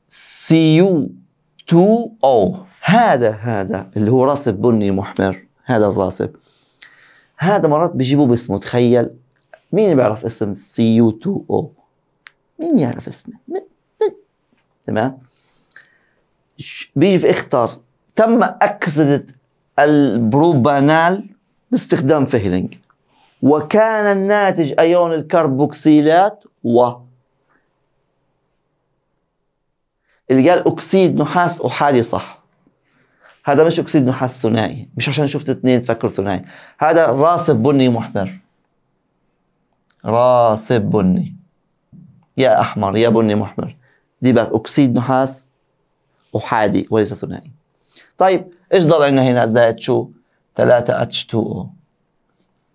سي يو 2 او هذا هذا اللي هو راسب بني محمر هذا الراسب هذا مرات بيجيبوه باسمه تخيل مين بيعرف اسم سي 2 او مين يعرف اسمه من من تمام بيجي في اختار تم أكسدة البروبانال باستخدام فهلنج وكان الناتج أيون الكربوكسيلات و اللي قال أكسيد نحاس أحادي صح هذا مش اكسيد نحاس ثنائي مش عشان شفت اثنين تفكر ثنائي هذا راسب بني محمر راسب بني يا احمر يا بني محمر دي بقى اكسيد نحاس احادي وليس ثنائي طيب ايش ضل عندنا هنا زائد شو 3 اتش 2 او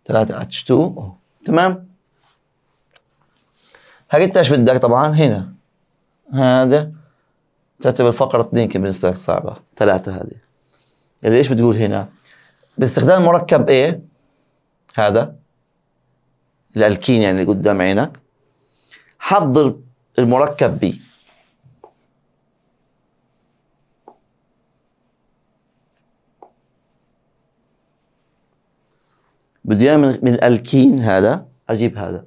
3 اتش 2 او تمام حكيت ايش بدك طبعا هنا هذا تعتبر فقرة اثنين بالنسبة لك صعبة ثلاثة هذه اللي يعني ايش بتقول هنا باستخدام مركب A هذا الالكين يعني اللي قدام عينك حضر المركب B بدي اياه من الالكين هذا اجيب هذا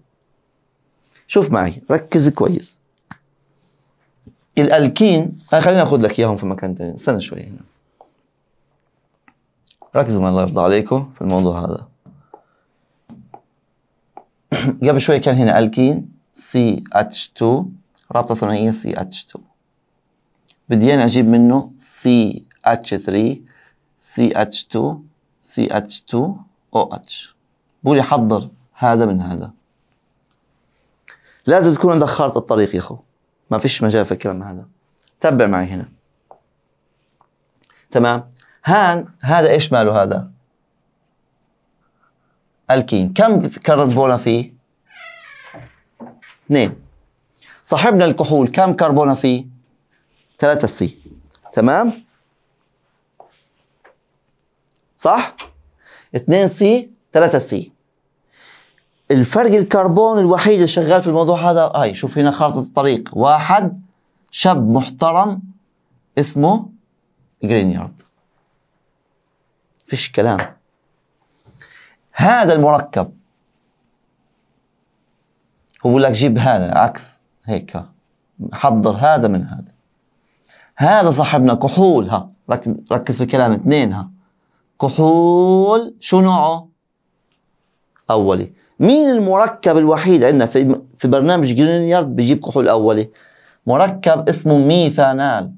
شوف معي ركز كويس الالكين خليني اخذ لك اياهم في مكان ثاني استنى شوي هنا ركزوا الله يرضى عليكم في الموضوع هذا (coughs) قبل شوي كان هنا الكين سي اتش 2 رابطه ثنائيه سي اتش 2 بدي انا اجيب منه سي اتش 3 سي اتش 2 سي اتش 2 او اتش حضر هذا من هذا لازم تكون عندك خارطه الطريق يا اخو ما فيش مجال في الكلام هذا تبع معي هنا تمام هان هذا ايش ماله هذا؟ الكين كم كربونه فيه؟ اثنين صاحبنا الكحول كم كربونه فيه؟ ثلاثة سي تمام؟ صح؟ 2 سي 3 سي الفرق الكربون الوحيد اللي شغال في الموضوع هذا هاي شوف هنا خارطة الطريق واحد شاب محترم اسمه جرينيارد فيش كلام هذا المركب هو بقول لك جيب هذا عكس هيك حضر هذا من هذا هذا صاحبنا كحول ها ركز في الكلام اثنين ها كحول شو نوعه اولي مين المركب الوحيد عندنا في في برنامج جرينيارد بجيب كحول اولي مركب اسمه ميثانال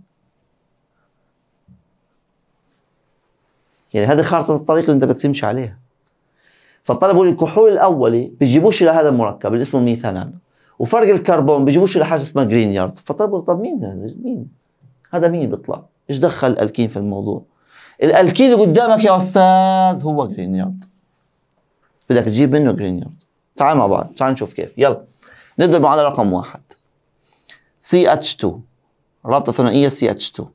يعني هذه خارطة الطريق اللي انت بدك تمشي عليها فالطلب الكحول الاولي بيجيبوش لهذا المركب اللي اسمه ميثانان وفرق الكربون بيجيبوش حاجة اسمها جرين يارد فطلبوا طب مين هذا مين هذا مين بيطلع ايش دخل الالكين في الموضوع الالكين اللي قدامك يا استاذ هو جرين يارد بدك تجيب منه جرين يارد تعال مع بعض تعال نشوف كيف يلا نبدا المعادلة رقم واحد ch 2 رابطه ثنائيه ch 2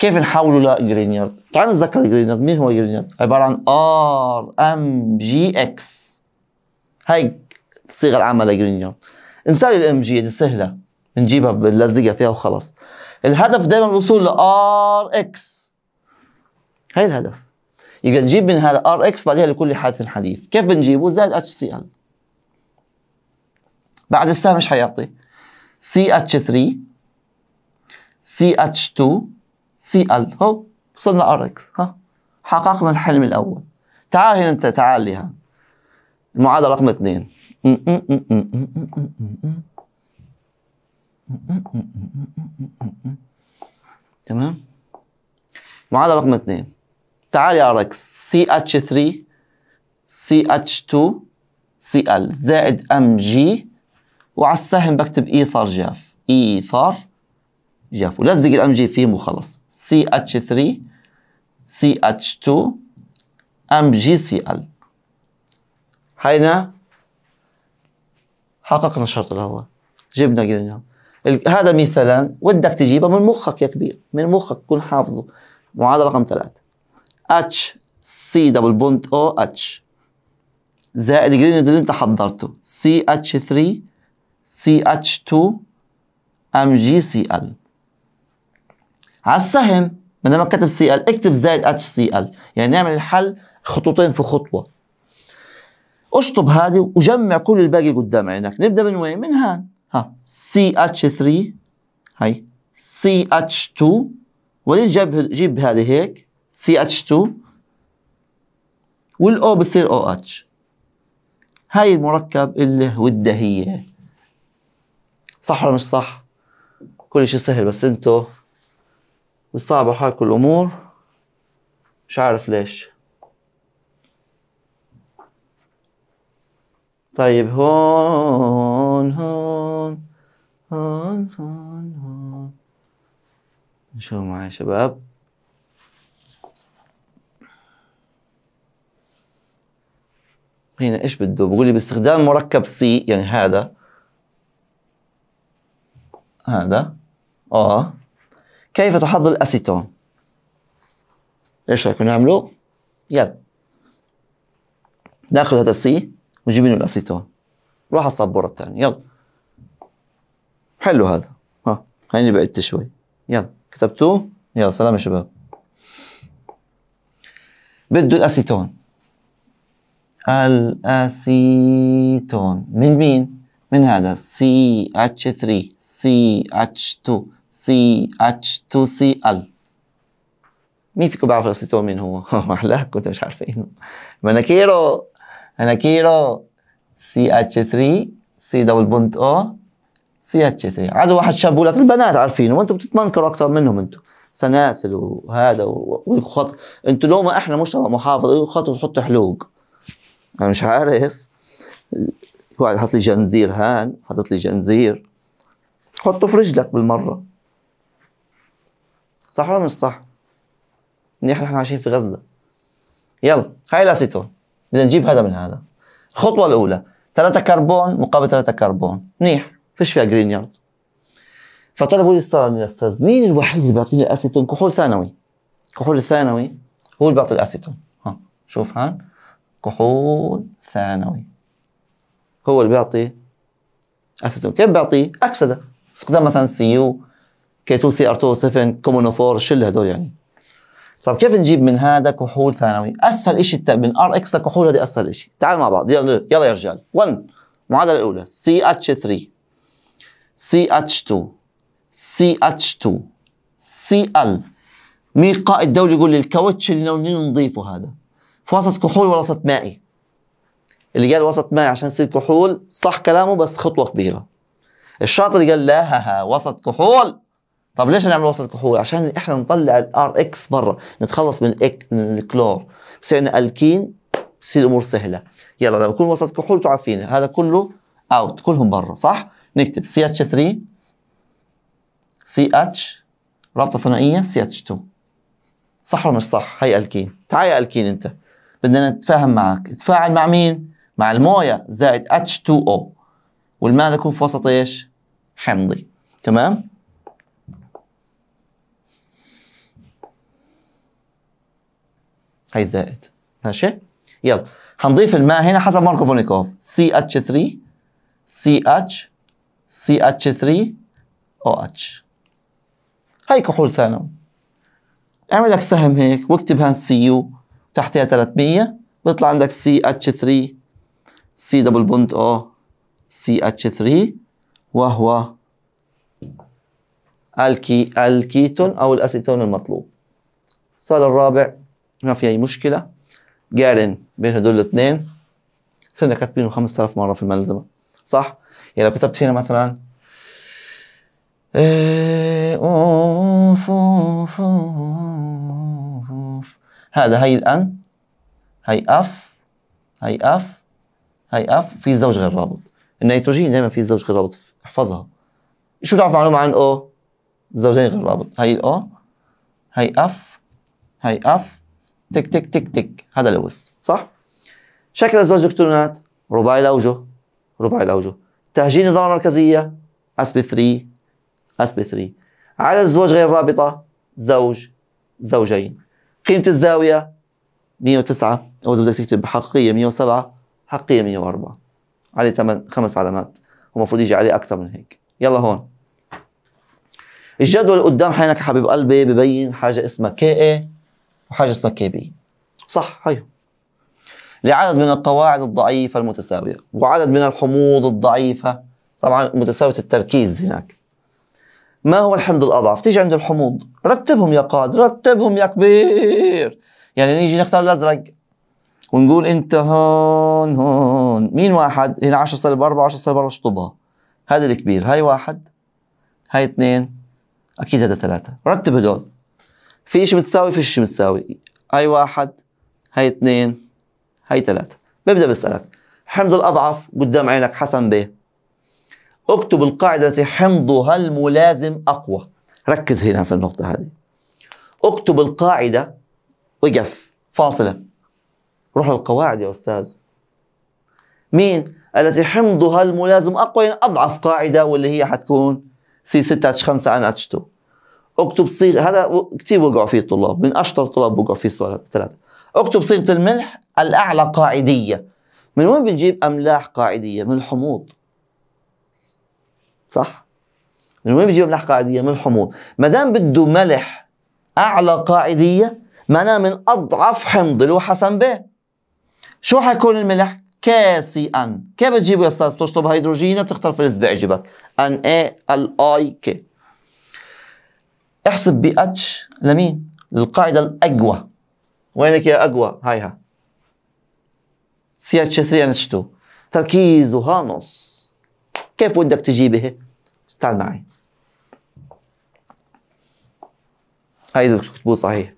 كيف نحوله لجرينيار؟ تعال نتذكر جرينيار، مين هو جرينيار؟ عبارة عن ار ام جي اكس هاي الصيغة العامة لجرينيار انسالي الام جي سهلة بنجيبها بنلزقها فيها وخلص الهدف دائما الوصول لار اكس هاي الهدف يبقى نجيب من هذا ار اكس بعدها لكل حادث حديث كيف بنجيبه؟ زائد اتش سي ال بعد السهم ايش حيعطي سي اتش 3 سي اتش 2 سي ال هو وصلنا ار اكس ها حققنا الحلم الاول تعال هنا انت تعال لي ها المعادله رقم اثنين تمام معادله رقم اثنين تعال يا ار اكس سي اتش 3 سي اتش 2 سي ال زائد ام جي وعلى السهم بكتب ايثار e جاف ايثار e جافو لزق الام جي فيهم وخلص سي اتش 3 سي اتش 2 ام جي سي ال حققنا الشرط الاول جبنا قلنا نعم. هذا مثالان ودك تجيبه من مخك يا كبير من مخك كن حافظه معادله رقم ثلاثة اتش سي دبل بوند او اتش زائد جرين اللي انت حضرته سي اتش 3 سي اتش 2 ام جي سي ال على السهم ما كتب سي ال اكتب زائد اتش سي ال يعني نعمل الحل خطوتين في خطوه اشطب هذه وجمع كل الباقي قدام عينك نبدا من وين من هان ها سي اتش 3 هي سي اتش 2 وليه جيب جيب هذه هيك سي اتش 2 والاو بصير او اتش هاي المركب اللي والدهيه صح ولا مش صح كل شيء سهل بس انتو بيصعبوا حالكم الأمور مش عارف ليش طيب هون هون هون هون هون نشوف معي شباب هنا ايش بده بقول لي باستخدام مركب سي يعني هذا هذا اه كيف تحضر الاسيتون ايش رايكم نعمله يلا ناخذ هذا السي ونجيب منه الاسيتون روح على الصبورة الثانيه يلا حلو هذا ها هيني بعدت شوي يلا كتبتوه يلا سلام يا شباب بده الاسيتون الاسيتون من مين من هذا CH3 CH2 CH2Cl مين فيكم بيعرف الاسيتون مين هو؟ (laughs) لا كنت مش عارفينه مناكيره سي CH3 C دبل بونت O CH3 عاد واحد شاب يقول لك البنات عارفينه وانتم بتتمنكروا اكثر منهم انتم سلاسل وهذا وخط انتوا لو ما احنا مجتمع محافظ خط وتحط حلوق انا مش عارف واحد حط لي جنزير هان حطت لي جنزير حطه في رجلك بالمره صح ولا مش صح؟ دي احنا عايشين في غزه يلا هاي الاسيتون بدنا نجيب هذا من هذا الخطوه الاولى 3 كربون مقابل 3 كربون منيح فيش فيها جرين يارد فطلبوا لي صار يا استاذ مين الوحيد اللي بيعطيني الاسيتون كحول ثانوي كحول الثانوي هو اللي بيعطي الاسيتون ها شوف هان كحول ثانوي هو اللي بيعطي اسيتون كيف بيعطيه اكسده استخدام مثلا سي يو كي 2 سي ار 2 7 كومون 4 شل هدول يعني طب كيف نجيب من هذا كحول ثانوي؟ اسهل شيء من ار اكس لكحول هذا اسهل شيء، تعال مع بعض يلا يلا يا رجال 1 المعادله الاولى سي اتش 3 سي اتش 2 سي اتش 2 سي ال قائد الدولي يقول لي الكاوتش اللي ناويين نضيفه هذا في وسط كحول وسط مائي اللي قال وسط مائي عشان يصير كحول صح كلامه بس خطوه كبيره الشاطر قال لا ها ها وسط كحول طب ليش نعمل وسط كحول عشان احنا نطلع الار اكس برا نتخلص من الإك... من الكلور بصير عندنا الكين بتصير الامور سهله يلا لما يكون وسط كحول انتوا عارفين هذا كله اوت كلهم برا صح نكتب سي اتش 3 سي اتش رابطه ثنائيه سي اتش 2 صح ولا مش صح هي الكين تعال يا الكين انت بدنا نتفاهم معك تفاعل مع مين مع المويه زائد اتش 2 او والماء يكون في وسط ايش حمضي تمام هي زائد ماشي يلا هنضيف الماء هنا حسب ماركوفونيكوف سي اتش 3 سي اتش سي اتش 3 او اتش هي كحول ثانوي اعمل لك سهم هيك واكتب هان سي يو تحتها 300 بيطلع عندك سي اتش 3 سي دبل بوند او سي اتش 3 وهو الكي الكيتون او الاسيتون المطلوب السؤال الرابع ما في اي مشكله قارن بين هدول الاثنين صرنا كاتبينه 5000 مره في الملزمه صح يعني لو كتبت هنا مثلا آه، هذا هي الان هي اف هي اف هي اف في زوج غير رابط النيتروجين دائما في زوج غير رابط احفظها شو تعرف معلومه عن او زوجين غير رابط هي الاو هي اف هي اف تك تك تك تك هذا لويس صح؟ شكل ازواج الكترونات رباعي الاوجه رباعي الاوجه تهجين الذره المركزيه اس بي 3 اس بي 3 على الزواج غير رابطه زوج زوجين قيمه الزاويه 109 او اذا بدك تكتب حقيقيه 107 حقيقيه 104 عليه ثمان خمس علامات ومفروض يجي عليه اكثر من هيك يلا هون الجدول قدام حينك حبيب قلبي ببين حاجه اسمها كي اي وحاجه اسمها كي بي صح هي لعدد من القواعد الضعيفه المتساويه وعدد من الحموض الضعيفه طبعا متساويه التركيز هناك ما هو الحمض الاضعف تيجي عند الحموض رتبهم يا قاد رتبهم يا كبير يعني نيجي نختار الازرق ونقول انت هون هون مين واحد هنا 10 سالب 4 10 سالب 4 اشطبها هذا الكبير هاي واحد هاي اثنين اكيد هذا ثلاثه رتب هدول في شيء متساوي شيء متساوي هاي واحد هاي اثنين هاي ثلاثة ببدأ بسألك حمض الأضعف قدام عينك حسن به اكتب القاعدة التي حمضها الملازم أقوى ركز هنا في النقطة هذه اكتب القاعدة وقف فاصلة روح للقواعد يا أستاذ مين التي حمضها الملازم أقوى يعني أضعف قاعدة واللي هي حتكون سي 6 H5 عن H2 اكتب صيغه هذا كثير وقعوا فيه الطلاب من اشطر الطلاب وقعوا فيه سؤال ثلاثه اكتب صيغه الملح الاعلى قاعديه من وين بتجيب املاح قاعديه من الحموض صح من وين بتجيب املاح قاعديه من الحموض ما دام بده ملح اعلى قاعديه معناها من اضعف حمض اللي هو حسن به شو حيكون الملح ان كيف بتجيبه يا استاذ بتشطب هيدروجين بتختار في الاسبوع ان اي ال اي كي احسب بي اتش لمين؟ للقاعدة الأقوى وينك يا أقوى؟ هايها سي اتش 3 ان اتش 2 تركيزها نص كيف ودك تجيبه؟ تعال معي هاي إذا تكتبوه صحيح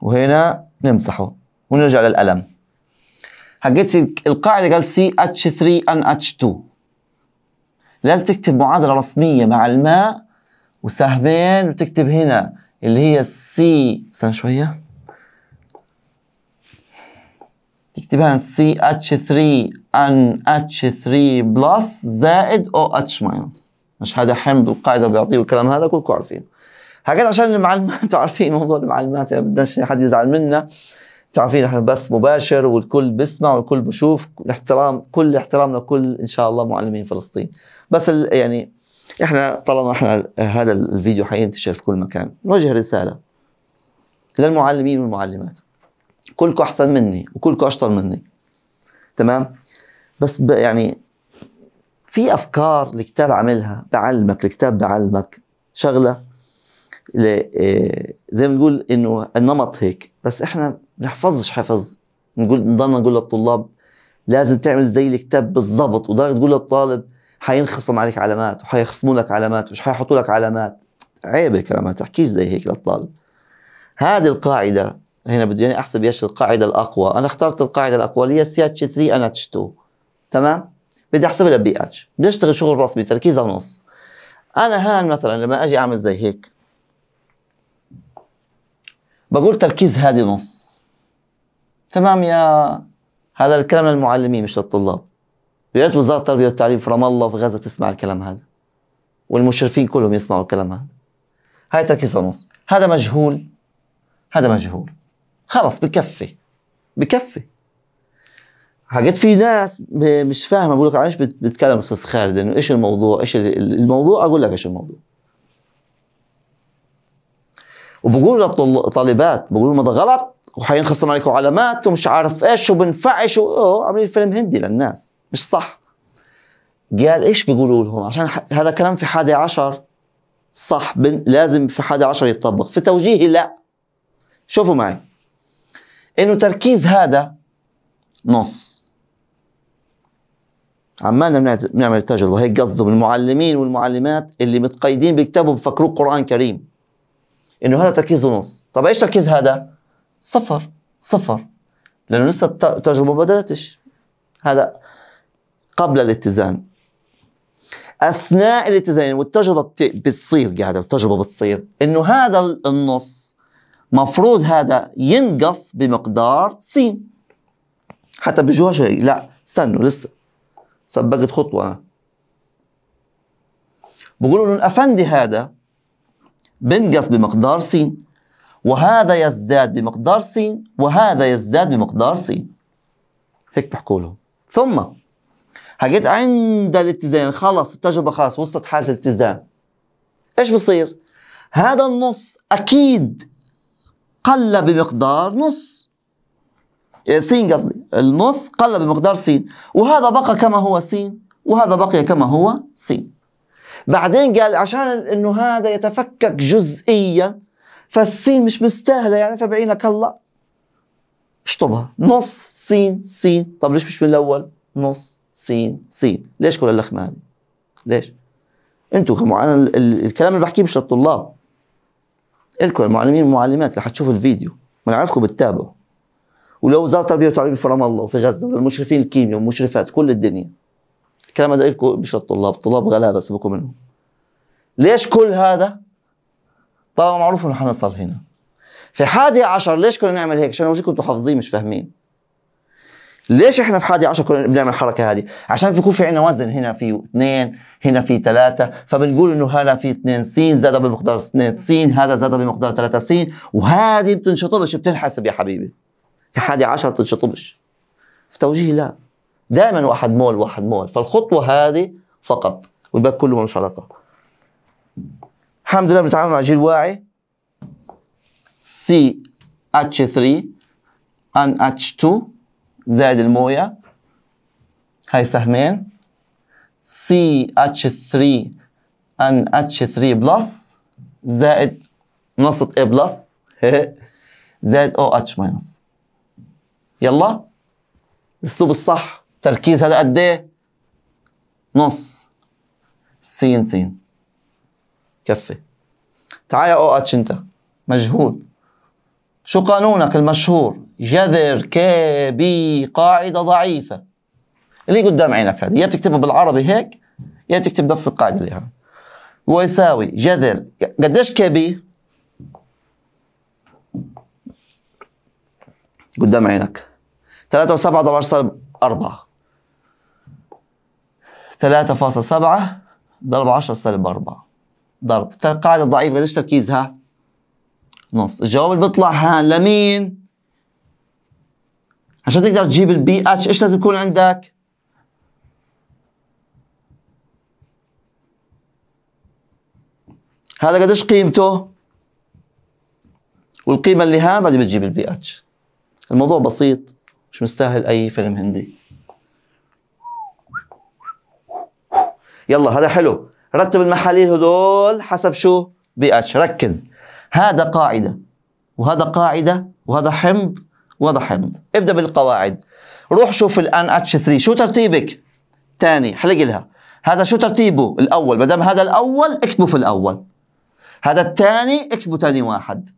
وهنا نمسحه ونرجع للألم حقيت القاعدة قال سي اتش 3 ان اتش 2 لازم تكتب معادلة رسمية مع الماء وسهم وتكتب هنا اللي هي السي استنى شوية تكتبها هنا سي اتش 3 ان اتش 3 بلس زائد او اتش ماينس مش هذا حمض وقاعدة بيعطيه والكلام هذا كلكم عارفينه حاجات عشان المعلمات (laughs) عارفين موضوع المعلمات يعني بدناش حد يزعل منا تعرفين احنا بث مباشر والكل بيسمع والكل بشوف الاحترام كل احترامنا كل ان شاء الله معلمين فلسطين بس يعني احنا طالما احنا هذا الفيديو حينتشر في كل مكان نوجه رساله للمعلمين والمعلمات كلكم احسن مني وكلكم اشطر مني تمام بس يعني في افكار الكتاب عاملها بعلمك الكتاب بعلمك شغله آه، زي ما نقول انه النمط هيك بس احنا نحفظش حفظ نقول نضلنا نقول للطلاب لازم تعمل زي الكتاب بالضبط وضلك تقول للطالب حينخصم عليك علامات وحيخصموا لك علامات مش حيحطوا لك علامات عيب الكلام ما تحكيش زي هيك للطالب هذه القاعدة هنا بده يعني احسب ايش القاعدة الأقوى أنا اخترت القاعدة الأقوى اللي هي سي اتش 3 أنا اتش 2 تمام بدي احسبها بي اتش بدي اشتغل شغل رسمي تركيز نص النص أنا هان مثلا لما أجي أعمل زي هيك بقول تركيز هادي نص تمام يا هذا الكلام للمعلمين مش للطلاب يا ريت وزاره التربيه والتعليم في رام الله وفي غزه تسمع الكلام هذا والمشرفين كلهم يسمعوا الكلام هذا هاي تركيز ونص هذا مجهول هذا مجهول خلص بكفي بكفي حاجات في ناس مش فاهمه بقول لك ايش بتتكلم استاذ خالد انه ايش الموضوع ايش الموضوع اقول لك ايش الموضوع وبقول للطالبات بقول لهم هذا غلط وحينخصم عليكم علامات ومش عارف ايش وبنفعش عاملين فيلم هندي للناس مش صح قال ايش بيقولوا لهم عشان هذا كلام في حادي عشر صح لازم في حادي عشر يتطبق في توجيهي لا شوفوا معي انه تركيز هذا نص عمالنا نعم- بنعمل نعم- تجربه هيك قصده بالمعلمين والمعلمات اللي متقيدين بيكتبوا بفكروا قران كريم انه هذا تركيزه نص طب ايش تركيز هذا صفر صفر لانه لسه التجربه ما بداتش هذا قبل الاتزان اثناء الاتزان والتجربه بتصير قاعده والتجربه بتصير انه هذا النص مفروض هذا ينقص بمقدار س حتى بجوها شوي لا استنوا لسه سبقت خطوه انا بقولوا له الافندي هذا بنقص بمقدار س وهذا يزداد بمقدار س وهذا يزداد بمقدار س هيك بحكوا ثم هجيت عند الاتزان خلص التجربه خلاص وصلت حاله الاتزان ايش بصير هذا النص اكيد قل بمقدار نص إيه، سين قصدي النص قل بمقدار سين وهذا بقى كما هو سين وهذا بقي كما هو سين بعدين قال عشان انه هذا يتفكك جزئيا فالسين مش مستاهله يعني فبعينك هلا اشطبها نص سين سين طب ليش مش من الاول نص صين صين ليش كل اللخمة هذه ليش انتوا كمعلم الكلام اللي بحكيه مش للطلاب الكم المعلمين والمعلمات اللي حتشوفوا الفيديو من عارفكم بتتابعوا ولو وزاره التربيه والتعليم في رام الله وفي غزه والمشرفين الكيمياء والمشرفات كل الدنيا الكلام هذا لكم مش للطلاب الطلاب غلابه سبكم منهم ليش كل هذا طالما معروف انه حنصل هنا في حادي عشر ليش كنا نعمل هيك عشان اوجيكم انتم حافظين مش فاهمين ليش احنا في حادي عشر كنا بنعمل الحركه هذه؟ عشان بيكون في عندنا وزن هنا في اثنين، هنا في ثلاثه، فبنقول انه هذا في اثنين س زاد بمقدار اثنين س، هذا زاد بمقدار ثلاثه س، وهذه بتنشطبش بتنحسب يا حبيبي. في حادي عشر بتنشطبش. في توجيه لا. دائما واحد مول واحد مول، فالخطوه هذه فقط، والباقي كله مالوش علاقه. الحمد لله بنتعامل مع جيل واعي. CH3 NH2 زائد المويه هاي سهمين سي اتش 3 ان اتش 3 بلس زائد منصة A بلس (laughs) زائد او اتش ماينس يلا الاسلوب الصح تركيز هذا قد ايه؟ نص سين سين كفي تعال يا او اتش انت مجهول شو قانونك المشهور جذر كبي قاعدة ضعيفة اللي قدام عينك هذه يا بتكتبها بالعربي هيك يا بتكتب نفس القاعدة اللي هنا ويساوي جذر قديش كبي قدام عينك 3 و7 ضرب أربعة ثلاثة 4 3.7 ضرب 10 سالب 4 ضرب القاعدة الضعيفة قديش تركيزها نص الجواب اللي بيطلع هان لمين عشان تقدر تجيب البي اتش ايش لازم يكون عندك هذا قديش قيمته والقيمة اللي هان بعدين بتجيب البي اتش الموضوع بسيط مش مستاهل اي فيلم هندي يلا هذا حلو رتب المحاليل هدول حسب شو بي اتش ركز هذا قاعدة وهذا قاعدة وهذا حمض وهذا حمض ابدأ بالقواعد روح شوف الان اتش 3 شو ترتيبك تاني حلق لها هذا شو ترتيبه الاول ما دام هذا الاول اكتبه في الاول هذا الثاني اكتبه ثاني واحد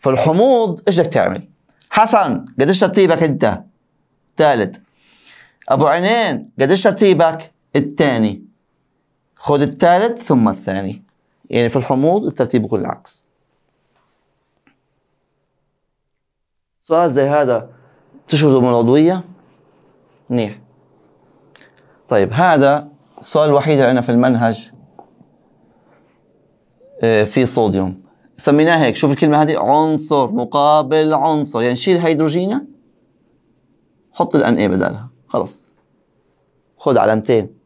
فالحموض ايش بدك تعمل حسن قديش ترتيبك انت ثالث ابو عينين قديش ترتيبك الثاني خذ الثالث ثم الثاني يعني في الحموض الترتيب يكون العكس سؤال زي هذا تشهدوا من العضوية منيح طيب هذا السؤال الوحيد اللي عندنا في المنهج آه، في صوديوم سميناه هيك شوف الكلمة هذه عنصر مقابل عنصر يعني شيل هيدروجينه حط الان ايه بدالها خلص خد علامتين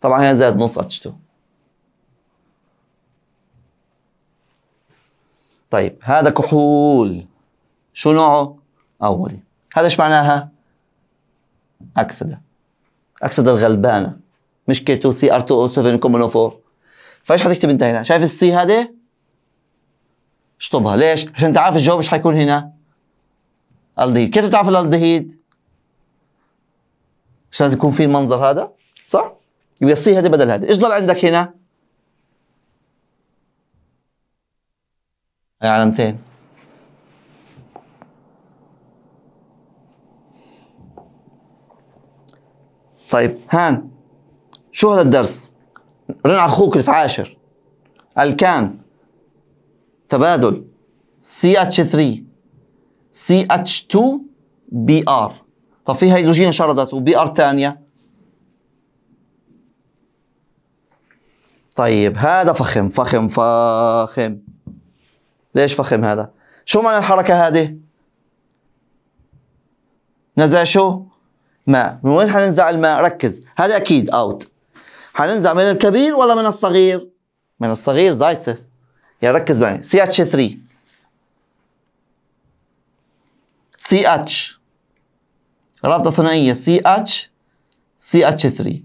طبعا هي زائد نص اتش 2 طيب هذا كحول شو نوعه؟ أولي هذا إيش معناها؟ أكسدة أكسدة الغلبانة مش كي 2 سي ار 2 او 7 كومونو 4 فايش حتكتب انت هنا؟ شايف السي هذه؟ اشطبها ليش؟ عشان انت عارف الجواب ايش حيكون هنا؟ الدهيد كيف بتعرف الالدهيد؟ مش لازم يكون في المنظر هذا صح؟ يبقى السي هذه بدل هذه، ايش ضل عندك هنا؟ علامتين طيب هان شو هذا الدرس رن على اخوك اللي في عاشر الكان تبادل سي اتش 3 سي اتش 2 بي ار طب في هيدروجين انشردت وبي ار ثانيه طيب هذا فخم فخم فخم ليش فخم هذا شو معنى الحركه هذه نزع شو ما من وين حننزع الماء ركز هذا أكيد أوت حننزع من الكبير ولا من الصغير من الصغير زايسف يعني ركز معي سي اتش 3 سي اتش رابطة ثنائية سي اتش سي اتش 3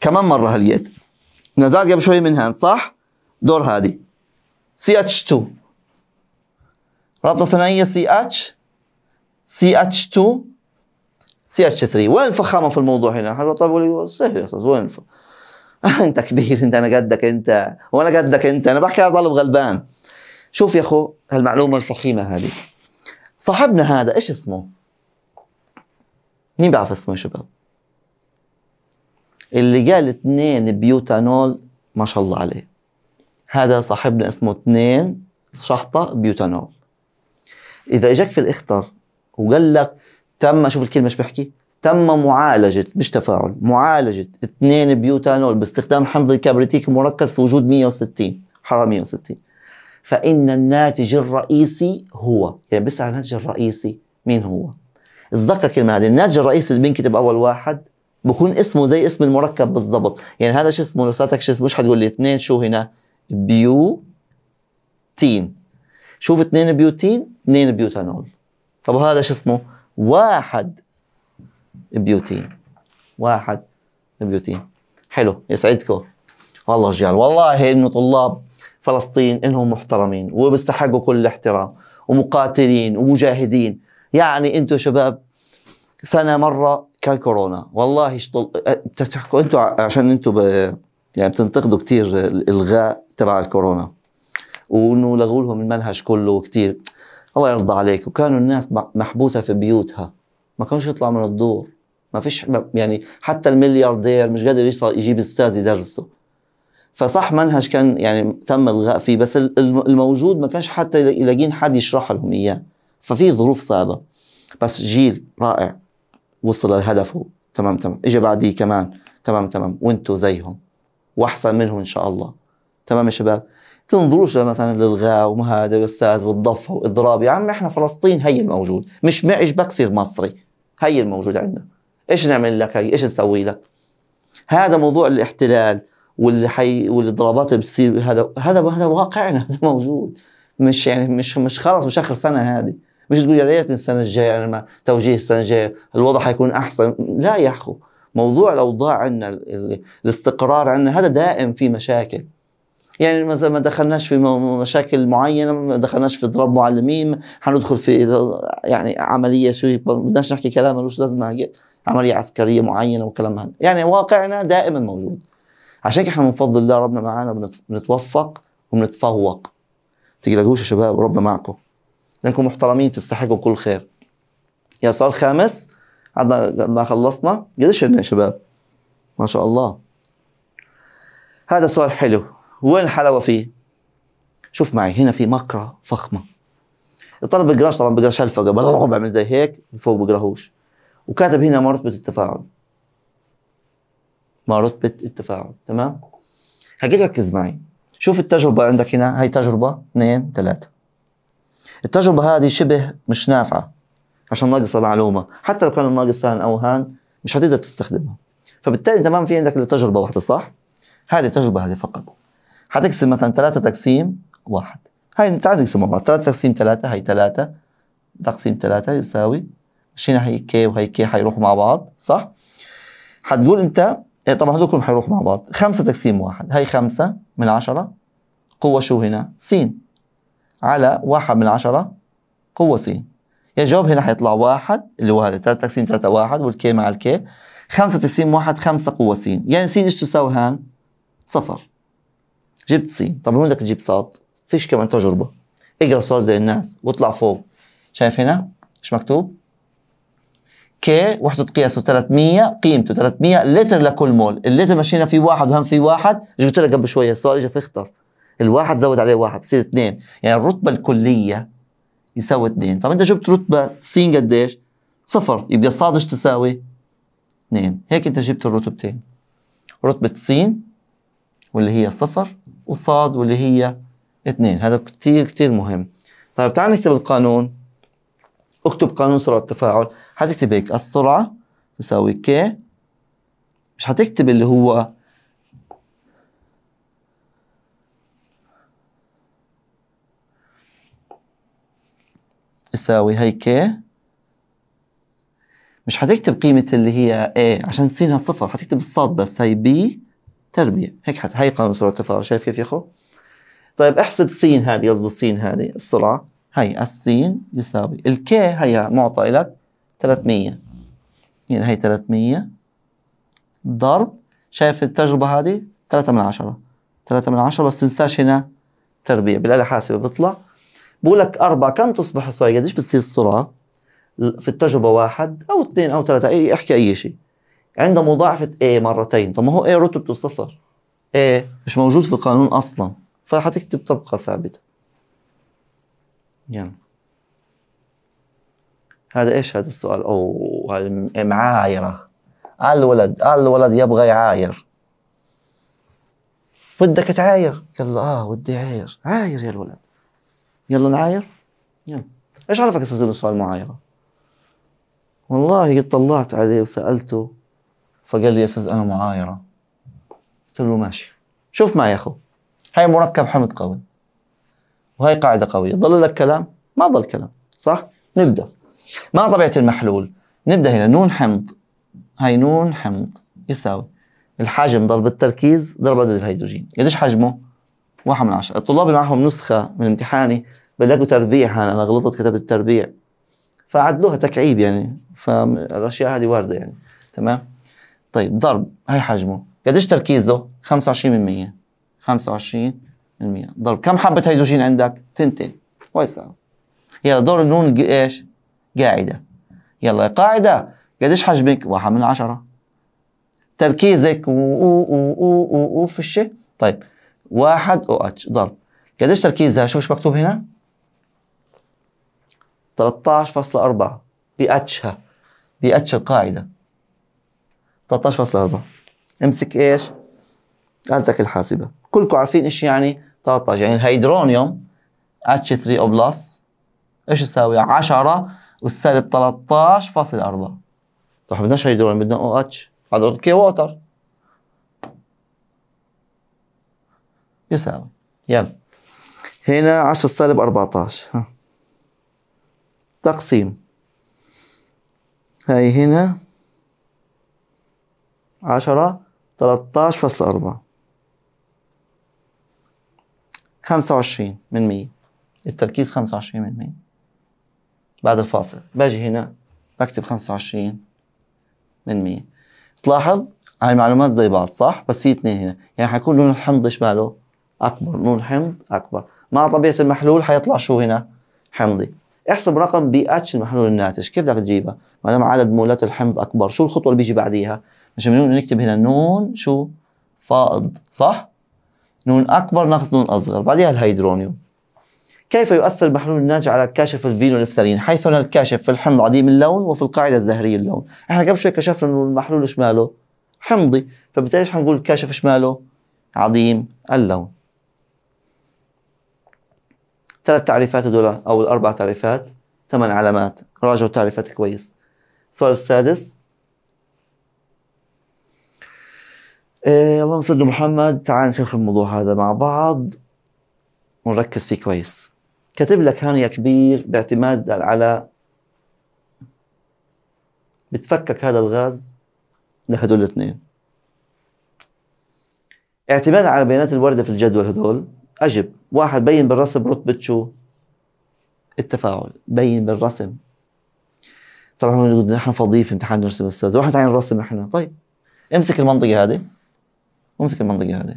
كمان مرة هاليد نزال قبل شوي من هان صح؟ دور هادي سي اتش 2 رابطة ثنائية سي اتش سي اتش 2 سي اتش 3 وين الفخامه في الموضوع هنا؟ طب سهل يا استاذ وين (laughs) انت كبير انت انا قدك انت وانا قدك انت انا بحكي على طالب غلبان شوف يا اخو هالمعلومه الفخيمه هذه صاحبنا هذا ايش اسمه؟ مين بيعرف اسمه يا شباب؟ اللي قال اثنين بيوتانول ما شاء الله عليه هذا صاحبنا اسمه اثنين شحطة بيوتانول إذا إجاك في الاختر وقال لك تم شوف الكلمه ايش بحكي تم معالجة مش تفاعل معالجة اثنين بيوتانول باستخدام حمض الكبريتيك مركز في وجود 160 حرارة 160 فإن الناتج الرئيسي هو يعني بس على الناتج الرئيسي مين هو اتذكر كلمة هذه الناتج الرئيسي اللي بينكتب أول واحد بكون اسمه زي اسم المركب بالضبط يعني هذا شو اسمه لو سألتك شو اسمه مش حتقول لي اثنين شو هنا بيوتين شوف اثنين بيوتين اثنين بيوتانول طب هذا شو اسمه واحد بيوتين واحد بيوتين حلو يسعدكم والله رجال والله انه طلاب فلسطين انهم محترمين وبيستحقوا كل الاحترام ومقاتلين ومجاهدين يعني انتم شباب سنه مره كان كورونا والله شطل... أه، تحكوا انتم عشان انتم ب... يعني بتنتقدوا كثير الالغاء تبع الكورونا وانه لغوا لهم المنهج كله كثير الله يرضى عليك وكانوا الناس محبوسه في بيوتها ما كانوش يطلعوا من الدور ما فيش يعني حتى الملياردير مش قادر يجيب استاذ يدرسه فصح منهج كان يعني تم الغاء فيه بس الموجود ما كانش حتى يلاقين حد يشرح لهم اياه ففي ظروف صعبه بس جيل رائع وصل لهدفه تمام تمام اجى بعديه كمان تمام تمام وانتوا زيهم واحسن منهم ان شاء الله تمام يا شباب تنظروش مثلا للغاء وهذا والساز والضفه والإضراب يا عم احنا فلسطين هي الموجود مش معش بكسر مصري هي الموجود عندنا ايش نعمل لك هي ايش نسوي لك هذا موضوع الاحتلال واللي حي والاضرابات اللي بتصير هذا هذا هذا واقعنا هذا موجود مش يعني مش مش خلص مش اخر سنه هذه مش تقول يا ريت السنه الجايه انا يعني ما توجيه السنه الجايه الوضع حيكون احسن لا يا اخو موضوع الاوضاع عندنا الاستقرار عندنا هذا دائم في مشاكل يعني ما دخلناش في مشاكل معينه ما دخلناش في اضراب معلمين هندخل في يعني عمليه شو بدناش نحكي كلام ملوش لازمه عمليه عسكريه معينه وكلام هذا يعني واقعنا دائما موجود عشان احنا بنفضل الله ربنا معانا بنتوفق وبنتفوق تقلقوش يا شباب ربنا معكم لانكم محترمين تستحقوا كل خير يا سؤال خامس عندنا خلصنا قديش يا شباب ما شاء الله هذا سؤال حلو وين الحلاوه فيه؟ شوف معي هنا في مقره فخمه الطالب بيقراش طبعا بيقرا شلفقه بقرا من زي هيك فوق بيقراهوش وكاتب هنا مرتبه التفاعل مرتبه التفاعل تمام؟ هجي ركز معي شوف التجربه عندك هنا هي تجربه اثنين ثلاثه التجربه هذه شبه مش نافعه عشان ناقصه معلومه حتى لو كان ناقص هان او هان مش هتقدر تستخدمها فبالتالي تمام في عندك التجربه واحده صح؟ هذه تجربه هذه فقط حتقسم مثلا 3 تقسيم 1 هاي تعال نقسمها مع 3 تقسيم 3 هاي 3 تقسيم 3 يساوي مشينا هي كي وهي كي حيروحوا مع بعض صح؟ حتقول انت إيه طبعا هذول كلهم حيروحوا مع بعض 5 تقسيم 1 هي 5 من 10 قوة شو هنا؟ س على 1 من 10 قوة س يعني الجواب هنا حيطلع 1 اللي هو هذا 3 تقسيم 3 1 والكي مع الكي 5 تقسيم 1 5 قوة س يعني س ايش تساوي هان؟ صفر جبت سي طب لو بدك تجيب صاد فيش كمان تجربه اقرا سؤال زي الناس واطلع فوق شايف هنا ايش مكتوب كي وحده قياسه 300 قيمته 300 لتر لكل مول اللتر مشينا فيه واحد وهم فيه واحد ايش قلت لك قبل شويه السؤال اجى فيختر الواحد زود عليه واحد بصير اثنين يعني الرتبه الكليه يساوي اثنين طب انت جبت رتبه س قديش صفر يبقى صاد ايش تساوي اثنين هيك انت جبت الرتبتين رتبه س واللي هي صفر وصاد واللي هي اثنين هذا كثير كثير مهم طيب تعال نكتب القانون اكتب قانون سرعة التفاعل حتكتب هيك السرعة تساوي ك مش حتكتب اللي هو تساوي هي ك مش حتكتب قيمة اللي هي A عشان تصيرها صفر حتكتب الصاد بس هي B تربيه هيك حتى هي قانون سرعه التفاعل شايف كيف يا اخو طيب احسب س هذه قصده س هذه السرعه هي السين يساوي الكي هي معطى لك 300 يعني هي 300 ضرب شايف التجربه هذه 3 من 10 3 من 10 بس تنساش هنا تربيع بالآلة حاسبة بيطلع بقول لك 4 كم تصبح السرعة قديش بتصير السرعة في التجربة واحد أو اثنين أو ثلاثة أي احكي أي شيء عند مضاعفة A مرتين طب ما هو A رتبته صفر A مش موجود في القانون أصلا فحتكتب طبقة ثابتة يلا هذا ايش هذا السؤال او معايرة قال الولد قال الولد يبغى يعاير بدك تعاير قال له اه ودي عاير عاير يا الولد يلا نعاير يلا ايش عرفك استاذ السؤال معايرة والله قد طلعت عليه وسألته فقال لي يا استاذ انا معايره قلت له ماشي شوف معي يا اخو هاي مركب حمض قوي وهي قاعده قويه ضل لك كلام ما ضل كلام صح نبدا ما طبيعه المحلول نبدا هنا نون حمض هاي نون حمض يساوي الحجم ضرب التركيز ضرب عدد الهيدروجين قديش حجمه؟ واحد من عشرة الطلاب اللي معهم نسخة من امتحاني بلاقوا تربيع أنا غلطت كتبت التربيع فعدلوها تكعيب يعني فالأشياء هذه واردة يعني تمام طيب ضرب هي حجمه قديش تركيزه 25% 25% ضرب كم حبة هيدروجين عندك تنتين كويس يلا دور النون ايش قاعدة يلا قاعدة قديش حجمك واحد من عشرة تركيزك و و و و و, و في الشيء طيب واحد او اتش ضرب قديش تركيزها شوف ايش مكتوب هنا 13.4 بي اتشها بي اتش القاعدة 13.4 امسك ايش؟ آلتك الحاسبة كلكم عارفين ايش يعني 13 يعني الهيدرونيوم H3 O بلس ايش يساوي 10 والسالب 13.4 طيب بدناش هيدرونيوم بدنا او اتش هذا كي ووتر يساوي يلا هنا 10 سالب 14 ها. تقسيم هاي هنا عشرة تلتاش فاصلة أربعة خمسة وعشرين من مية التركيز خمسة وعشرين من مية بعد الفاصل باجي هنا بكتب خمسة وعشرين من مية تلاحظ هاي المعلومات زي بعض صح بس في اثنين هنا يعني حيكون لون الحمض ايش ماله اكبر لون الحمض اكبر مع طبيعه المحلول حيطلع شو هنا حمضي احسب رقم بي اتش المحلول الناتج كيف بدك تجيبها ما دام عدد مولات الحمض اكبر شو الخطوه اللي بيجي بعديها مش بنقول نكتب هنا نون شو فائض صح نون اكبر ناقص نون اصغر بعدها الهيدرونيوم كيف يؤثر المحلول الناتج على كاشف الفينولفترين حيث ان الكاشف في الحمض عديم اللون وفي القاعده الزهريه اللون احنا قبل شوي كشفنا انه المحلول شماله حمضي فبالتالي ايش حنقول الكاشف شماله عديم اللون ثلاث تعريفات هذول او الاربع تعريفات ثمان علامات راجعوا تعريفات كويس السؤال السادس إيه اللهم صل محمد تعال نشوف الموضوع هذا مع بعض ونركز فيه كويس كاتب لك هان يا كبير باعتماد على بتفكك هذا الغاز لهدول الاثنين اعتماد على بيانات الواردة في الجدول هدول أجب واحد بين بالرسم رتبة شو التفاعل بين بالرسم طبعا نحن فاضيين في امتحان نرسم استاذ واحد عين الرسم احنا طيب امسك المنطقة هذه وامسك المنطقه هذه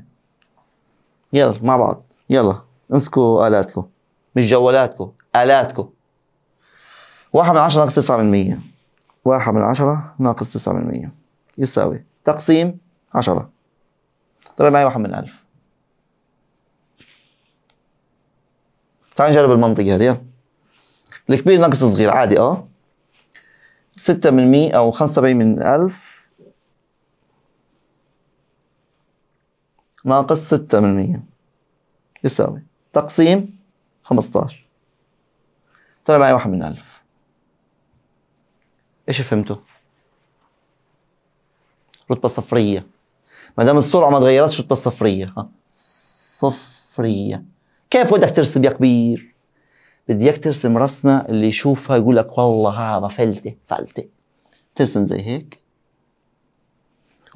يلا مع بعض يلا امسكوا الاتكم مش جوالاتكم الاتكم واحد من عشرة ناقص تسعة من مية واحد من عشرة ناقص تسعة من مية يساوي تقسيم عشرة طلع معي واحد من ألف تعال نجرب المنطقة هذه يلا الكبير ناقص صغير عادي اه ستة من مية أو خمسة وسبعين من ألف ناقص 6% يساوي تقسيم 15 طلع معي واحد من ألف إيش فهمته؟ رتبة صفرية ما دام السرعة ما تغيرتش رتبة صفرية ها صفرية كيف بدك ترسم يا كبير؟ بدي اياك ترسم رسمة اللي يشوفها يقول لك والله هذا فلتة فلتة ترسم زي هيك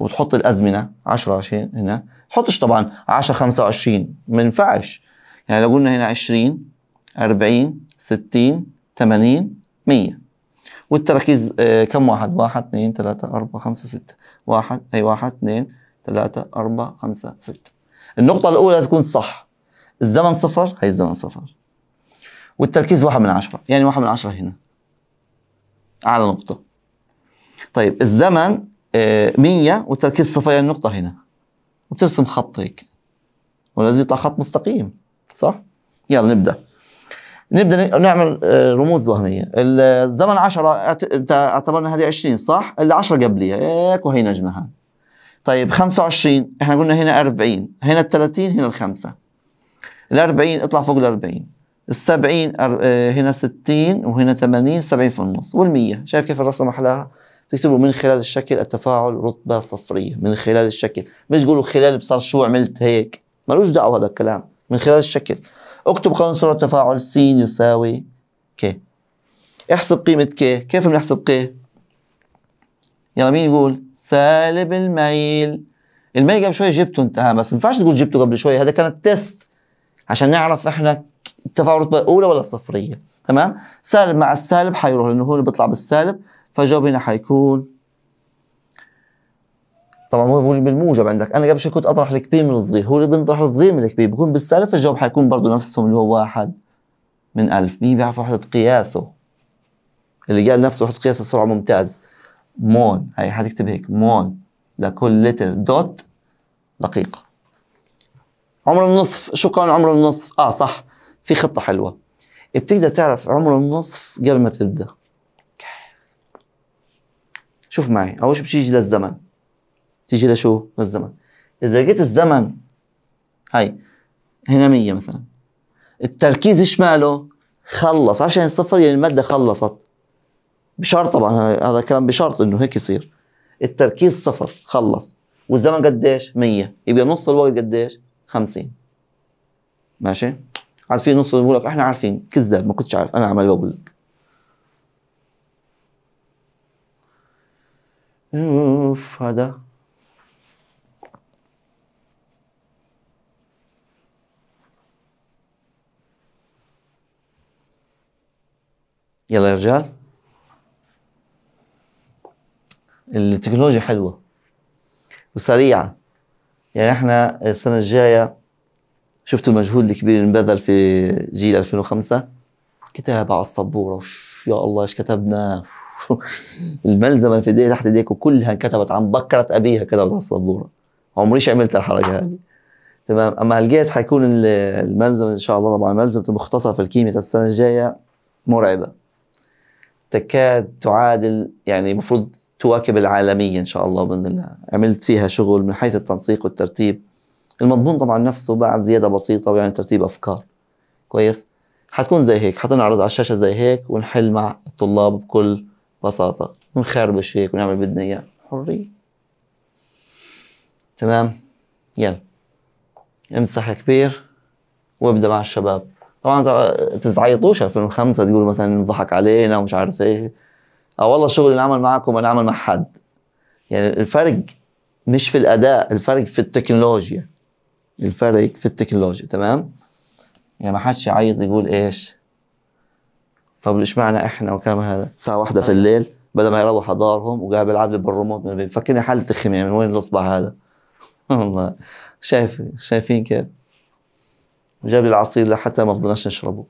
وتحط الازمنه 10 20 هنا تحطش طبعا 10 25 ما ينفعش يعني لو قلنا هنا 20 40 60 80 100 والتركيز آه، كم واحد؟ 1 2 3 4 5 6 1 اي 1 2 3 4 5 6 النقطة الأولى تكون صح الزمن صفر هي الزمن صفر والتركيز واحد من عشرة يعني واحد من عشرة هنا أعلى نقطة طيب الزمن 100 آه، وتركيز صفرين نقطة هنا وترسم خط هيك ولازم يطلع خط مستقيم صح؟ يلا نبدأ نبدا نعمل آه، رموز وهميه الزمن 10 اعتبرنا هذه 20 صح اللي 10 قبليها هيك وهي نجمها. طيب 25 احنا قلنا هنا 40 هنا ال 30 هنا الخمسه ال 40 اطلع فوق ال 40 ال 70 هنا 60 وهنا 80 70 في النص وال 100 شايف كيف الرسمه محلاها تكتبوا من خلال الشكل التفاعل رتبة صفرية من خلال الشكل مش تقولوا خلال بصر شو عملت هيك ملوش دعوة هذا الكلام من خلال الشكل اكتب قانون سرعة التفاعل س يساوي ك احسب قيمة ك كيف بنحسب ك يلا مين يقول سالب الميل الميل قبل شوي جبته انت بس ما ينفعش تقول جبته قبل شوي هذا كانت تيست عشان نعرف احنا التفاعل رتبة اولى ولا صفرية تمام سالب مع السالب حيروح لانه هو اللي بيطلع بالسالب فجوابنا حيكون طبعا هو بالموجب عندك انا قبل شوي كنت اطرح الكبير من الصغير هو اللي بنطرح الصغير من الكبير بكون بالسالب الجواب حيكون برضه نفسهم اللي هو واحد من ألف مين بيعرف وحدة قياسه اللي قال نفسه وحدة قياس السرعة ممتاز مون هي حتكتب هيك مون لكل لتر دوت دقيقة عمر النصف شو قانون عمر النصف اه صح في خطة حلوة بتقدر تعرف عمر النصف قبل ما تبدأ شوف معي اول شيء بتيجي للزمن تيجي لشو للزمن اذا لقيت الزمن هاي هنا 100 مثلا التركيز ايش ماله خلص عشان يعني الصفر يعني الماده خلصت بشرط طبعا هذا كلام بشرط انه هيك يصير التركيز صفر خلص والزمن قديش 100 يبقى نص الوقت قديش 50 ماشي عاد في نص بقول لك احنا عارفين كذاب ما كنتش عارف انا عمال بقول لك اوف هذا يلا يا رجال التكنولوجيا حلوة وسريعة يعني احنا السنة الجاية شفتوا المجهود الكبير اللي انبذل في جيل 2005 كتابة على السبورة يا الله ايش كتبنا (laughs) الملزمه ايديه تحت ايديك كلها انكتبت عن بكره ابيها كده على السبوره عمريش عملت الحركه هذه تمام اما لقيت حيكون الملزم ان شاء الله طبعا ملزمه المختصر في الكيمياء السنه الجايه مرعبه تكاد تعادل يعني المفروض تواكب العالمية إن شاء الله بإذن الله عملت فيها شغل من حيث التنسيق والترتيب المضمون طبعا نفسه بعد زيادة بسيطة يعني ترتيب أفكار كويس حتكون زي هيك حتنعرض على الشاشة زي هيك ونحل مع الطلاب بكل بساطة ونخربش هيك ونعمل بدنا إياه حرية تمام يلا امسح كبير وابدا مع الشباب طبعا تزعيطوش 2005 تقولوا مثلا ضحك علينا ومش عارف ايه اه والله الشغل اللي عمل معكم انا عمل مع حد يعني الفرق مش في الاداء الفرق في التكنولوجيا الفرق في التكنولوجيا تمام يعني ما حدش يعيط يقول ايش طب ايش معنى احنا وكلام هذا الساعه واحدة طيب. في الليل بدل ما يروح دارهم وقاعد بيلعب لي بالريموت من فكرني حالة الخمية يعني من وين الاصبع هذا (laughs) والله شايف شايفين كيف جاب لي العصير لحتى ما فضلناش نشربه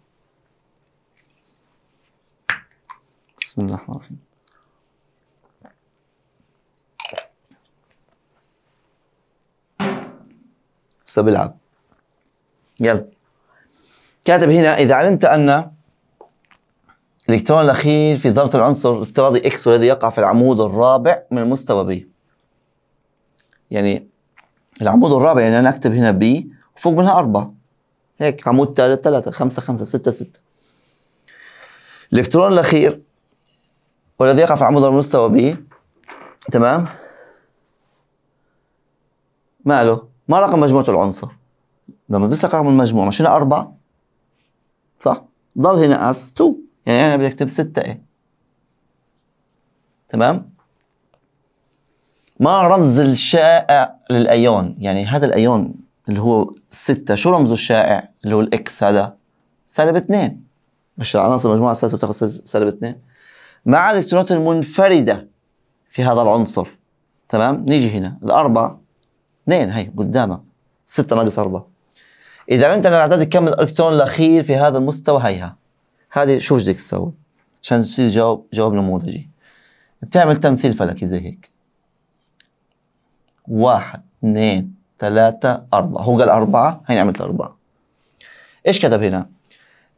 بسم الله الرحمن الرحيم سبلعب يلا كاتب هنا إذا علمت أن الإلكترون الأخير في ذرة العنصر الافتراضي إكس والذي يقع في العمود الرابع من المستوى B يعني العمود الرابع يعني أنا أكتب هنا B وفوق منها أربعة هيك عمود ثالث ثلاثة خمسة خمسة ستة ستة الإلكترون الأخير والذي يقع في العمود المستوى B تمام ماله ما رقم مجموعة العنصر لما بيسرق رقم المجموعة مش هنا أربعة صح ضل هنا S2 يعني أنا بدي أكتب 6 اي تمام ما رمز الشائع للأيون يعني هذا الأيون اللي هو 6 شو رمزه الشائع اللي هو الإكس هذا سالب 2 مش العناصر المجموعة الثالثة بتاخذ سالب 2 مع الإلكترونات المنفردة في هذا العنصر تمام نيجي هنا الأربعة 2 هي قدامها 6 ناقص 4 إذا انت عن الأعداد كم الإلكترون الأخير في هذا المستوى هيها هذه شوف ايش بدك تسوي عشان تصير جواب جواب نموذجي بتعمل تمثيل فلكي زي هيك واحد اثنين ثلاثة أربعة هو قال أربعة هي عملت أربعة إيش كتب هنا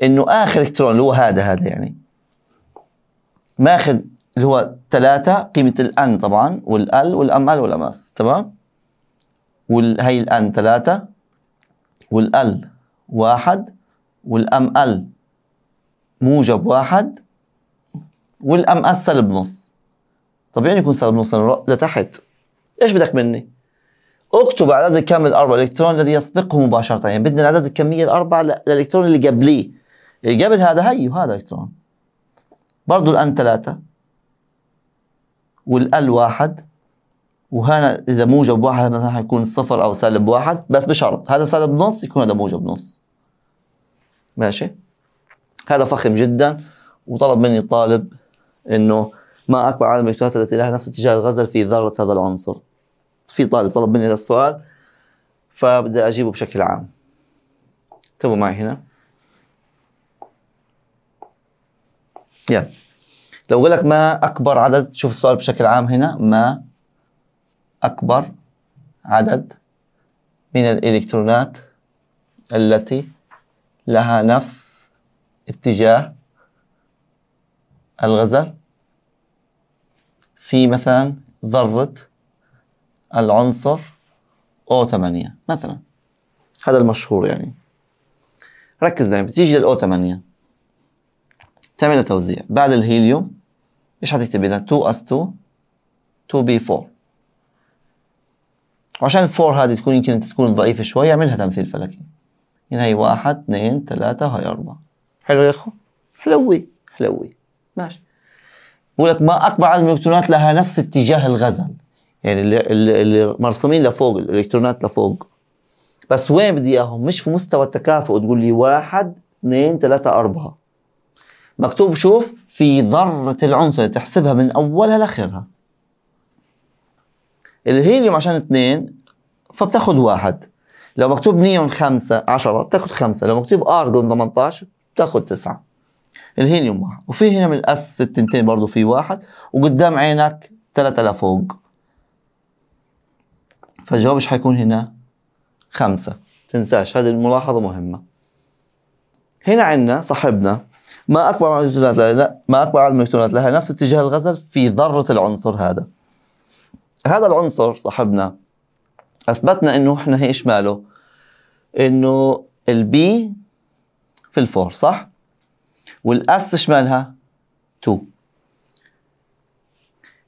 إنه آخر إلكترون اللي هو هذا هذا يعني ماخذ اللي هو ثلاثة قيمة الأن طبعا والأل والأم أل والأماس تمام وهي الأن ثلاثة والأل واحد والأم أل موجب واحد والام اس سالب نص طبيعي يكون سالب نص لتحت ايش بدك مني؟ اكتب عدد الكامل الاربع الالكترون الذي يسبقه مباشره يعني بدنا العدد الكميه الاربع للالكترون اللي قبليه اللي قبل هذا هي وهذا الكترون برضه الان ثلاثه والال واحد وهنا اذا موجب واحد مثلا حيكون صفر او سالب واحد بس بشرط هذا سالب نص يكون هذا موجب نص ماشي هذا فخم جدا وطلب مني الطالب انه ما اكبر عدد المكتبات التي لها نفس اتجاه الغزل في ذره هذا العنصر في طالب طلب مني هذا السؤال فبدي اجيبه بشكل عام انتبهوا معي هنا يلا لو اقول لك ما اكبر عدد شوف السؤال بشكل عام هنا ما اكبر عدد من الالكترونات التي لها نفس اتجاه الغزل في مثلا ذرة العنصر o 8 مثلا هذا المشهور يعني ركز معي بتيجي للo 8 تعمل توزيع بعد الهيليوم ايش حتكتب هنا 2 s 2 2 b 4 وعشان 4 هذه تكون يمكن تكون ضعيفة شوي اعملها تمثيل فلكي هنا هي 1 2 3 هاي 4 حلو يا اخو حلوي حلوي ماشي بقول لك ما اكبر عدد من الالكترونات لها نفس اتجاه الغزل يعني اللي مرسومين لفوق الالكترونات لفوق بس وين بدي اياهم مش في مستوى التكافؤ تقول لي واحد اثنين ثلاثة أربعة مكتوب شوف في ذرة العنصر تحسبها من أولها لآخرها الهيليوم عشان اثنين فبتاخذ واحد لو مكتوب نيون خمسة عشرة بتاخذ خمسة لو مكتوب أرجون 18 بتاخد تسعة الهيليوم واحد وفي هنا من الأس ستنتين برضه في واحد وقدام عينك تلاتة لفوق فالجواب ايش حيكون هنا خمسة تنساش هذه الملاحظة مهمة هنا عندنا صاحبنا ما أكبر عدد الإلكترونات لها ما أكبر عدد الإلكترونات لها نفس اتجاه الغزل في ذرة العنصر هذا هذا العنصر صاحبنا أثبتنا إنه إحنا إيش ماله؟ إنه البي في الفور صح؟ والاس شمالها 2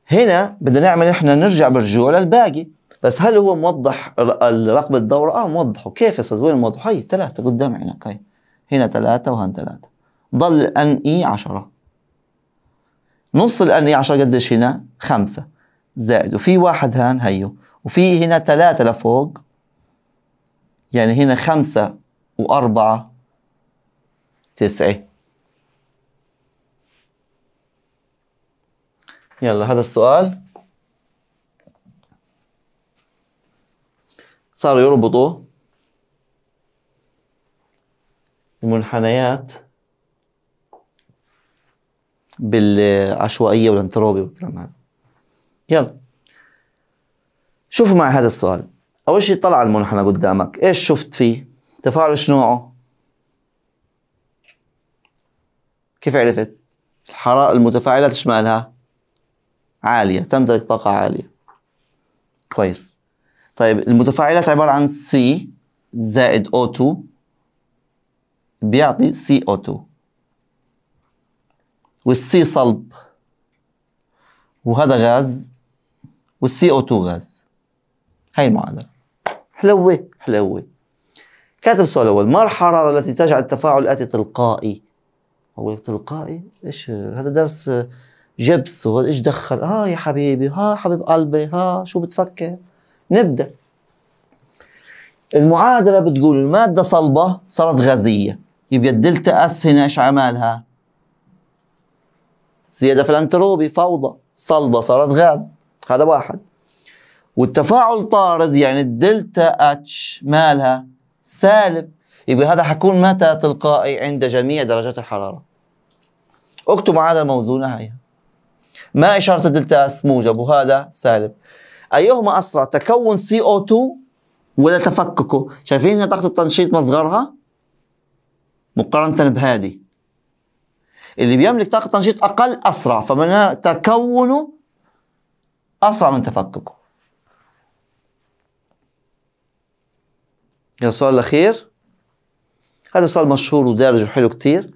هنا بدنا نعمل احنا نرجع برجوع للباقي بس هل هو موضح رقم الدورة؟ اه موضحه كيف يا استاذ وين موضحه؟ هي ثلاثة قدام عينك هي هنا ثلاثة وهنا ثلاثة ضل ان اي 10 نص الان اي 10 قديش هنا؟ 5 زائد وفي واحد هان هيو وفي هنا ثلاثة لفوق يعني هنا خمسة وأربعة تسعة يلا هذا السؤال صاروا يربطوا المنحنيات بالعشوائية والانتروبي والكلام هذا يلا شوفوا معي هذا السؤال أول شيء طلع المنحنى قدامك إيش شفت فيه؟ تفاعل إيش نوعه؟ كيف عرفت؟ الحرارة المتفاعلة تشمالها عالية تمتلك طاقة عالية كويس طيب المتفاعلات عبارة عن C زائد O2 بيعطي CO2 والسي صلب وهذا غاز والسي او 2 غاز هاي المعادلة حلوة حلوة كاتب السؤال الأول ما الحرارة التي تجعل التفاعل الآتي تلقائي هو تلقائي ايش هذا درس جبس ايش دخل ها آه يا حبيبي ها آه حبيب قلبي ها آه شو بتفكر نبدا المعادله بتقول الماده صلبه صارت غازيه يبقى الدلتا اس هنا ايش عملها زياده في الانتروبي فوضى صلبه صارت غاز هذا واحد والتفاعل طارد يعني الدلتا اتش مالها سالب يبقى هذا حكون متى تلقائي عند جميع درجات الحرارة اكتبوا هذا الموزونة هاي ما إشارة الدلتا اس موجب وهذا سالب أيهما أسرع تكون سي او 2 ولا تفككه شايفين هنا طاقة التنشيط مصغرها مقارنة بهذه اللي بيملك طاقة تنشيط أقل أسرع فمن تكونه أسرع من تفككه يا السؤال الأخير هذا سؤال مشهور ودارج وحلو كتير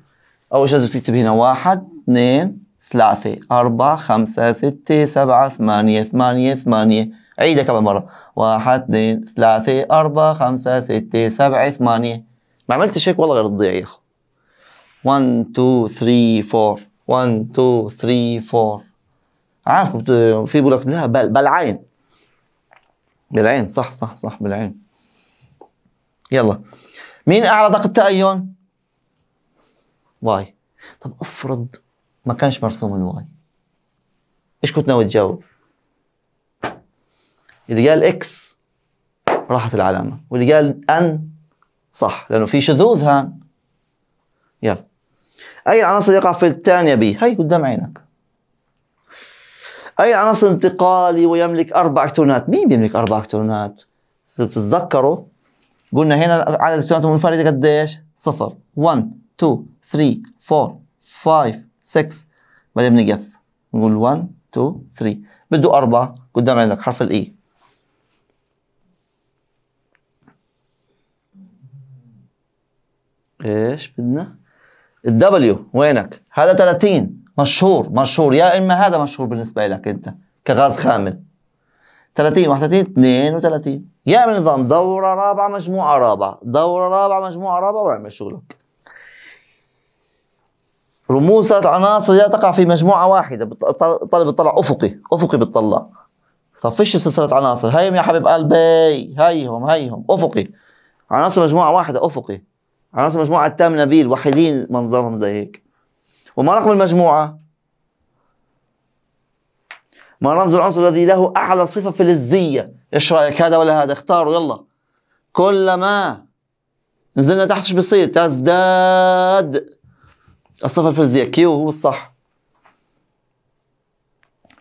أول شيء لازم تكتب هنا واحد اثنين ثلاثة أربعة خمسة ستة سبعة ثمانية ثمانية ثمانية عيدها كمان مرة واحد اثنين ثلاثة أربعة خمسة ستة سبعة ثمانية ما عملت هيك والله غير تضيع يا أخو 1 2 3 4 1 2 3 4 عارف في بقول لك لا بل بالعين بالعين صح صح صح بالعين يلا مين اعلى طاقه تأين؟ واي طب افرض ما كانش مرسوم الواي ايش كنت ناوي تجاوب؟ اللي قال اكس راحت العلامه واللي قال ان صح لانه في شذوذ هان يلا اي عناصر يقع في الثانيه بي هي قدام عينك اي عناصر انتقالي ويملك اربع الكترونات مين بيملك اربع الكترونات بتتذكروا قلنا هنا عدد الالكترونات المنفردة قديش؟ صفر 1 2 3 4 5 6 بعدين بنقف نقول 1 2 3 بده أربعة قدام عندك حرف الإي e. ايش بدنا؟ الدبليو وينك؟ هذا 30 مشهور مشهور يا اما هذا مشهور بالنسبه لك انت كغاز خامل 30 31 32 يعمل نظام دورة رابعة مجموعة رابعة دورة رابعة مجموعة رابعة واعمل شغلك رموز ثلاث عناصر لا تقع في مجموعة واحدة الطالب بتطلع أفقي أفقي بتطلع طب فيش سلسلة عناصر هيهم يا حبيب قلبي هيهم هيهم أفقي عناصر مجموعة واحدة أفقي عناصر مجموعة التام نبيل وحيدين منظرهم زي هيك وما رقم المجموعة ما رمز العنصر الذي له أعلى صفة فلزية إيش رأيك هذا ولا هذا اختاروا يلا كلما نزلنا تحت ايش بيصير تزداد الصفة الفلزية كيو هو الصح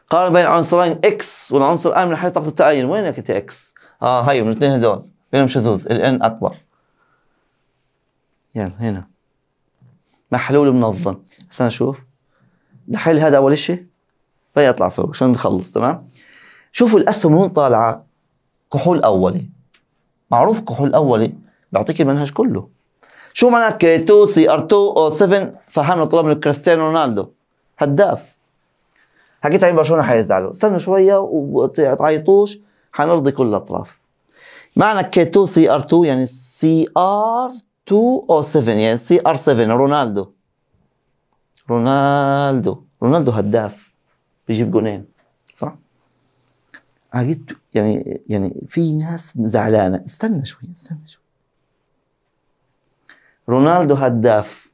قارن بين عنصرين اكس والعنصر الان من حيث طاقة التعين، وين انت اكس؟ اه هي من الاثنين هذول بينهم شذوذ الان اكبر يلا هنا محلول منظم هسه نشوف. نحل هذا اول شيء فيطلع فوق عشان نخلص تمام شوفوا الاسهم وين طالعه كحول اولي معروف كحول اولي بيعطيك المنهج كله شو معنى كي 2 سي ار 2 او 7 فهمنا طلب من كريستيانو رونالدو هداف حكيت عين برشلونه حيزعلوا استنوا شويه وتعيطوش حنرضي كل الاطراف معنى كي 2 سي ار 2 يعني سي ار 2 او 7 يعني سي ار 7 رونالدو رونالدو رونالدو هداف بيجيب جونين صح؟ قعدت آه، يعني يعني في ناس زعلانه استنى شوي استنى شوي رونالدو هداف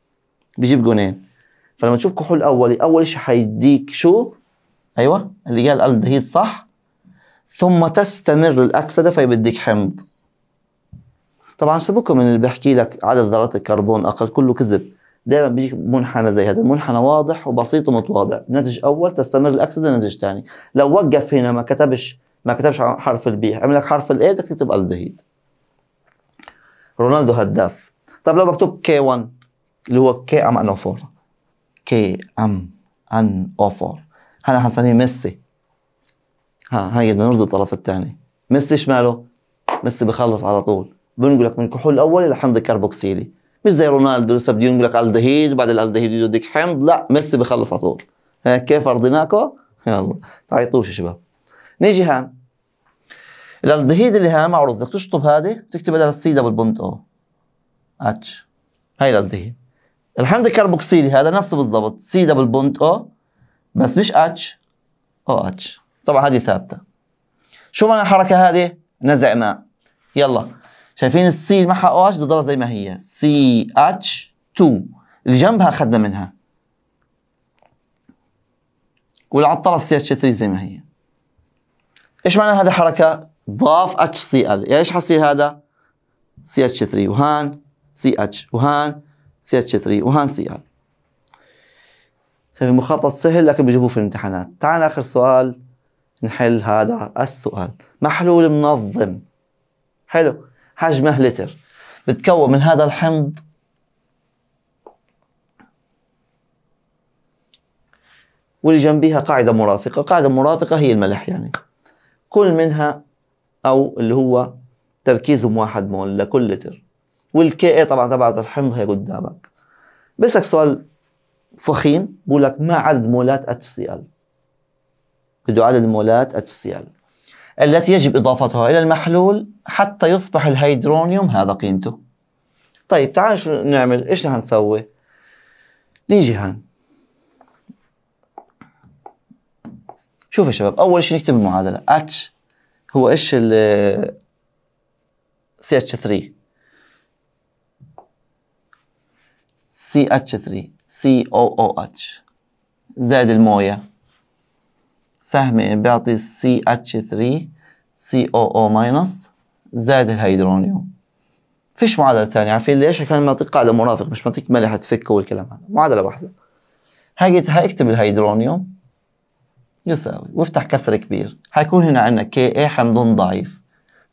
بيجيب جونين فلما تشوف كحول اولي اول شيء حيديك شو؟ ايوه اللي قال الدهيد صح ثم تستمر الاكسده فيبديك حمض طبعا سيبكم من اللي بحكي لك عدد ذرات الكربون اقل كله كذب دائما بيجيك منحنى زي هذا المنحنى واضح وبسيط ومتواضع ناتج اول تستمر الاكسده ناتج ثاني لو وقف هنا ما كتبش ما كتبش حرف البي عمل لك حرف الاي بدك تكتب الدهيد رونالدو هداف طب لو مكتوب كي 1 اللي هو كي ام ان اوفر كي ام ان اوفر هلا حنسميه ميسي ها هاي بدنا نرضي الطرف الثاني ميسي شماله ميسي بخلص على طول بنقول لك من الكحول الاول لحمض الكربوكسيلي مش زي رونالدو لسه بده يقول لك الدهيد وبعد الالدهيد يديك حمض لا ميسي بخلص على طول كيف رضيناكو يلا تعيطوش يا شباب نيجي هان الالدهيد اللي هان معروف بدك تشطب هذه تكتب بدل السي دبل بوند او اتش هاي الالدهيد الحمض الكربوكسيلي هذا نفسه بالضبط سي دبل بوند او بس مش اتش او اتش طبعا هذه ثابته شو معنى الحركه هذه نزع ماء يلا شايفين السي اللي معها او اتش ضدها زي ما هي سي اتش 2 اللي جنبها اخذنا منها واللي على الطرف سي اتش 3 زي ما هي ايش معنى هذه الحركه ضاف اتش سي ال يعني ايش حصير هذا سي اتش 3 وهان سي اتش وهان سي اتش 3 وهان سي ال شايفين مخطط سهل لكن بيجيبوه في الامتحانات تعال اخر سؤال نحل هذا السؤال محلول منظم حلو حجمه لتر بتكون من هذا الحمض واللي جنبيها قاعدة مرافقة قاعدة مرافقة هي الملح يعني كل منها أو اللي هو تركيزهم واحد مول لكل لتر والكي اي طبعا تبعت الحمض هي قدامك بسك سؤال فخيم بقول لك ما عدد مولات HCl بده عدد مولات HCl التي يجب إضافتها إلى المحلول حتى يصبح الهيدرونيوم هذا قيمته طيب تعال شو نعمل إيش رح نسوي نيجي هان شوف يا شباب أول شيء نكتب المعادلة H هو إيش ال CH3 CH3 COOH زائد المويه سهم بيعطي CH3 COO- زائد الهيدرونيوم فيش معادله ثانيه عارفين ليش؟ عشان تقع قاعده مرافق مش معطيك ملح تفكه والكلام هذا معادله واحده هاي اكتب الهيدرونيوم يساوي وافتح كسر كبير حيكون هنا عندنا كي اي حمضون ضعيف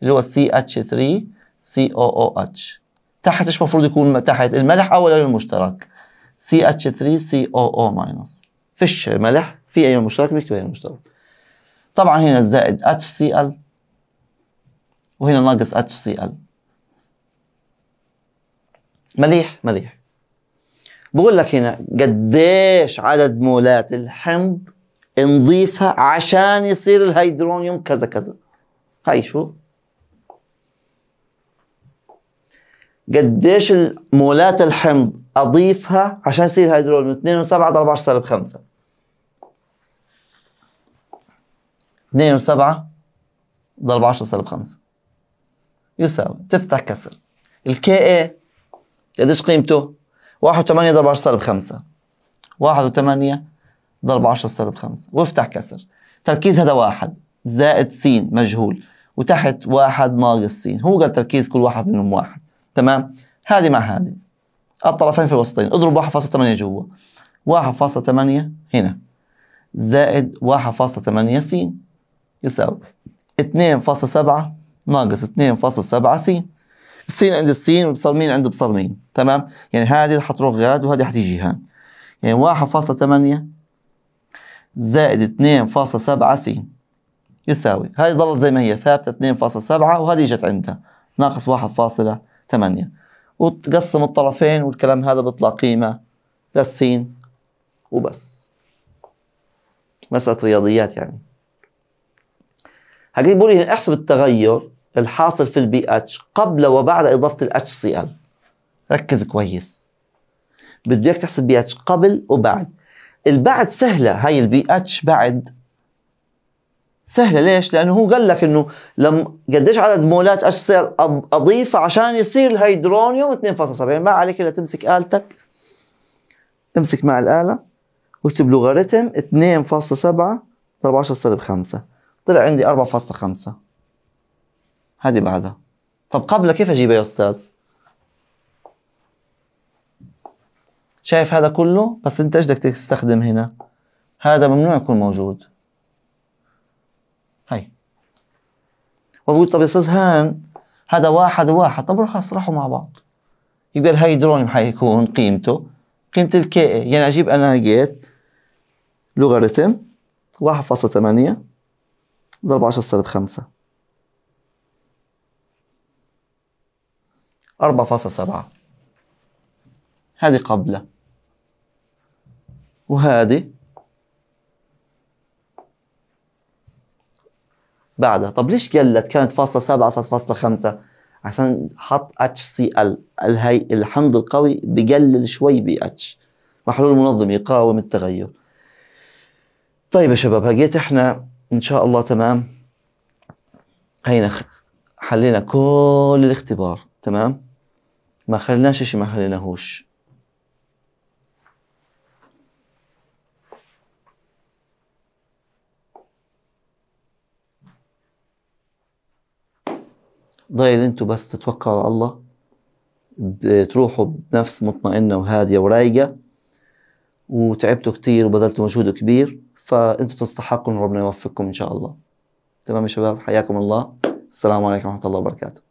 اللي هو سي اتش 3 سي او او اتش تحت ايش المفروض يكون تحت الملح او الأيون المشترك سي اتش 3 سي او او ماينس فيش ملح في ايون مشترك بيكتب ايون مشترك طبعا هنا الزائد HCl وهنا ناقص HCl مليح مليح بقول لك هنا قديش عدد مولات الحمض نضيفها عشان يصير الهيدرونيوم كذا كذا هاي شو قديش مولات الحمض اضيفها عشان يصير هيدرونيوم 2 و7 14 سالب 5 2 و7 ضرب 10 سالب 5 يساوي تفتح كسر الكي اي قديش قيمته؟ 1 و8 ضرب 10 سالب 5 1 و8 ضرب 10 سالب 5 وافتح كسر تركيز هذا واحد زائد س مجهول وتحت واحد ناقص س هو قال تركيز كل واحد منهم واحد تمام هذه مع هذه الطرفين في الوسطين اضرب 1.8 جوا 1.8 هنا زائد 1.8 س يساوي 2.7 ناقص 2.7 س السين عند السين والبصرمين عند بصر تمام يعني هذه حتروح غاد وهذه حتيجي هان يعني 1.8 زائد 2.7 س يساوي هذه ضلت زي ما هي ثابتة 2.7 وهذه اجت عندها ناقص 1.8 وتقسم الطرفين والكلام هذا بيطلع قيمة للسين وبس مسألة رياضيات يعني هجي بقول لي احسب التغير الحاصل في البي اتش قبل وبعد اضافه الاتش سي ال ركز كويس بده اياك تحسب بي اتش قبل وبعد البعد سهله هاي البي اتش بعد سهله ليش؟ لانه هو قال لك انه لم قديش عدد مولات اتش سي ال اضيفه عشان يصير الهيدرونيوم 2.7 ما عليك الا تمسك التك امسك مع الاله واكتب لوغاريتم 2.7 ضرب 10 سالب 5 طلع عندي 4.5 هذه بعدها طب قبلها كيف اجيبها يا استاذ شايف هذا كله بس انت ايش بدك تستخدم هنا هذا ممنوع يكون موجود هاي وبقول طب يا استاذ هان هذا واحد وواحد طب خلص راحوا مع بعض يبقى هاي درون حيكون قيمته قيمة الكي يعني اجيب انا جيت لوغاريتم 1.8 ضرب 10 سالب 5 4.7 هذه قبلة وهذه بعدها طب ليش قلت كانت فاصلة سبعة صارت فاصلة خمسة عشان حط اتش سي ال الهي الحمض القوي بقلل شوي بي اتش محلول منظم يقاوم التغير طيب يا شباب بقيت احنا ان شاء الله تمام هينا حلينا كل الاختبار تمام ما خليناش اشي ما خليناهوش ضايل انتوا بس تتوكلوا على الله بتروحوا بنفس مطمئنة وهادية ورايقة وتعبتوا كتير وبذلتوا مجهود كبير فانتم تستحقون ربنا يوفقكم ان شاء الله تمام يا شباب حياكم الله السلام عليكم ورحمه الله وبركاته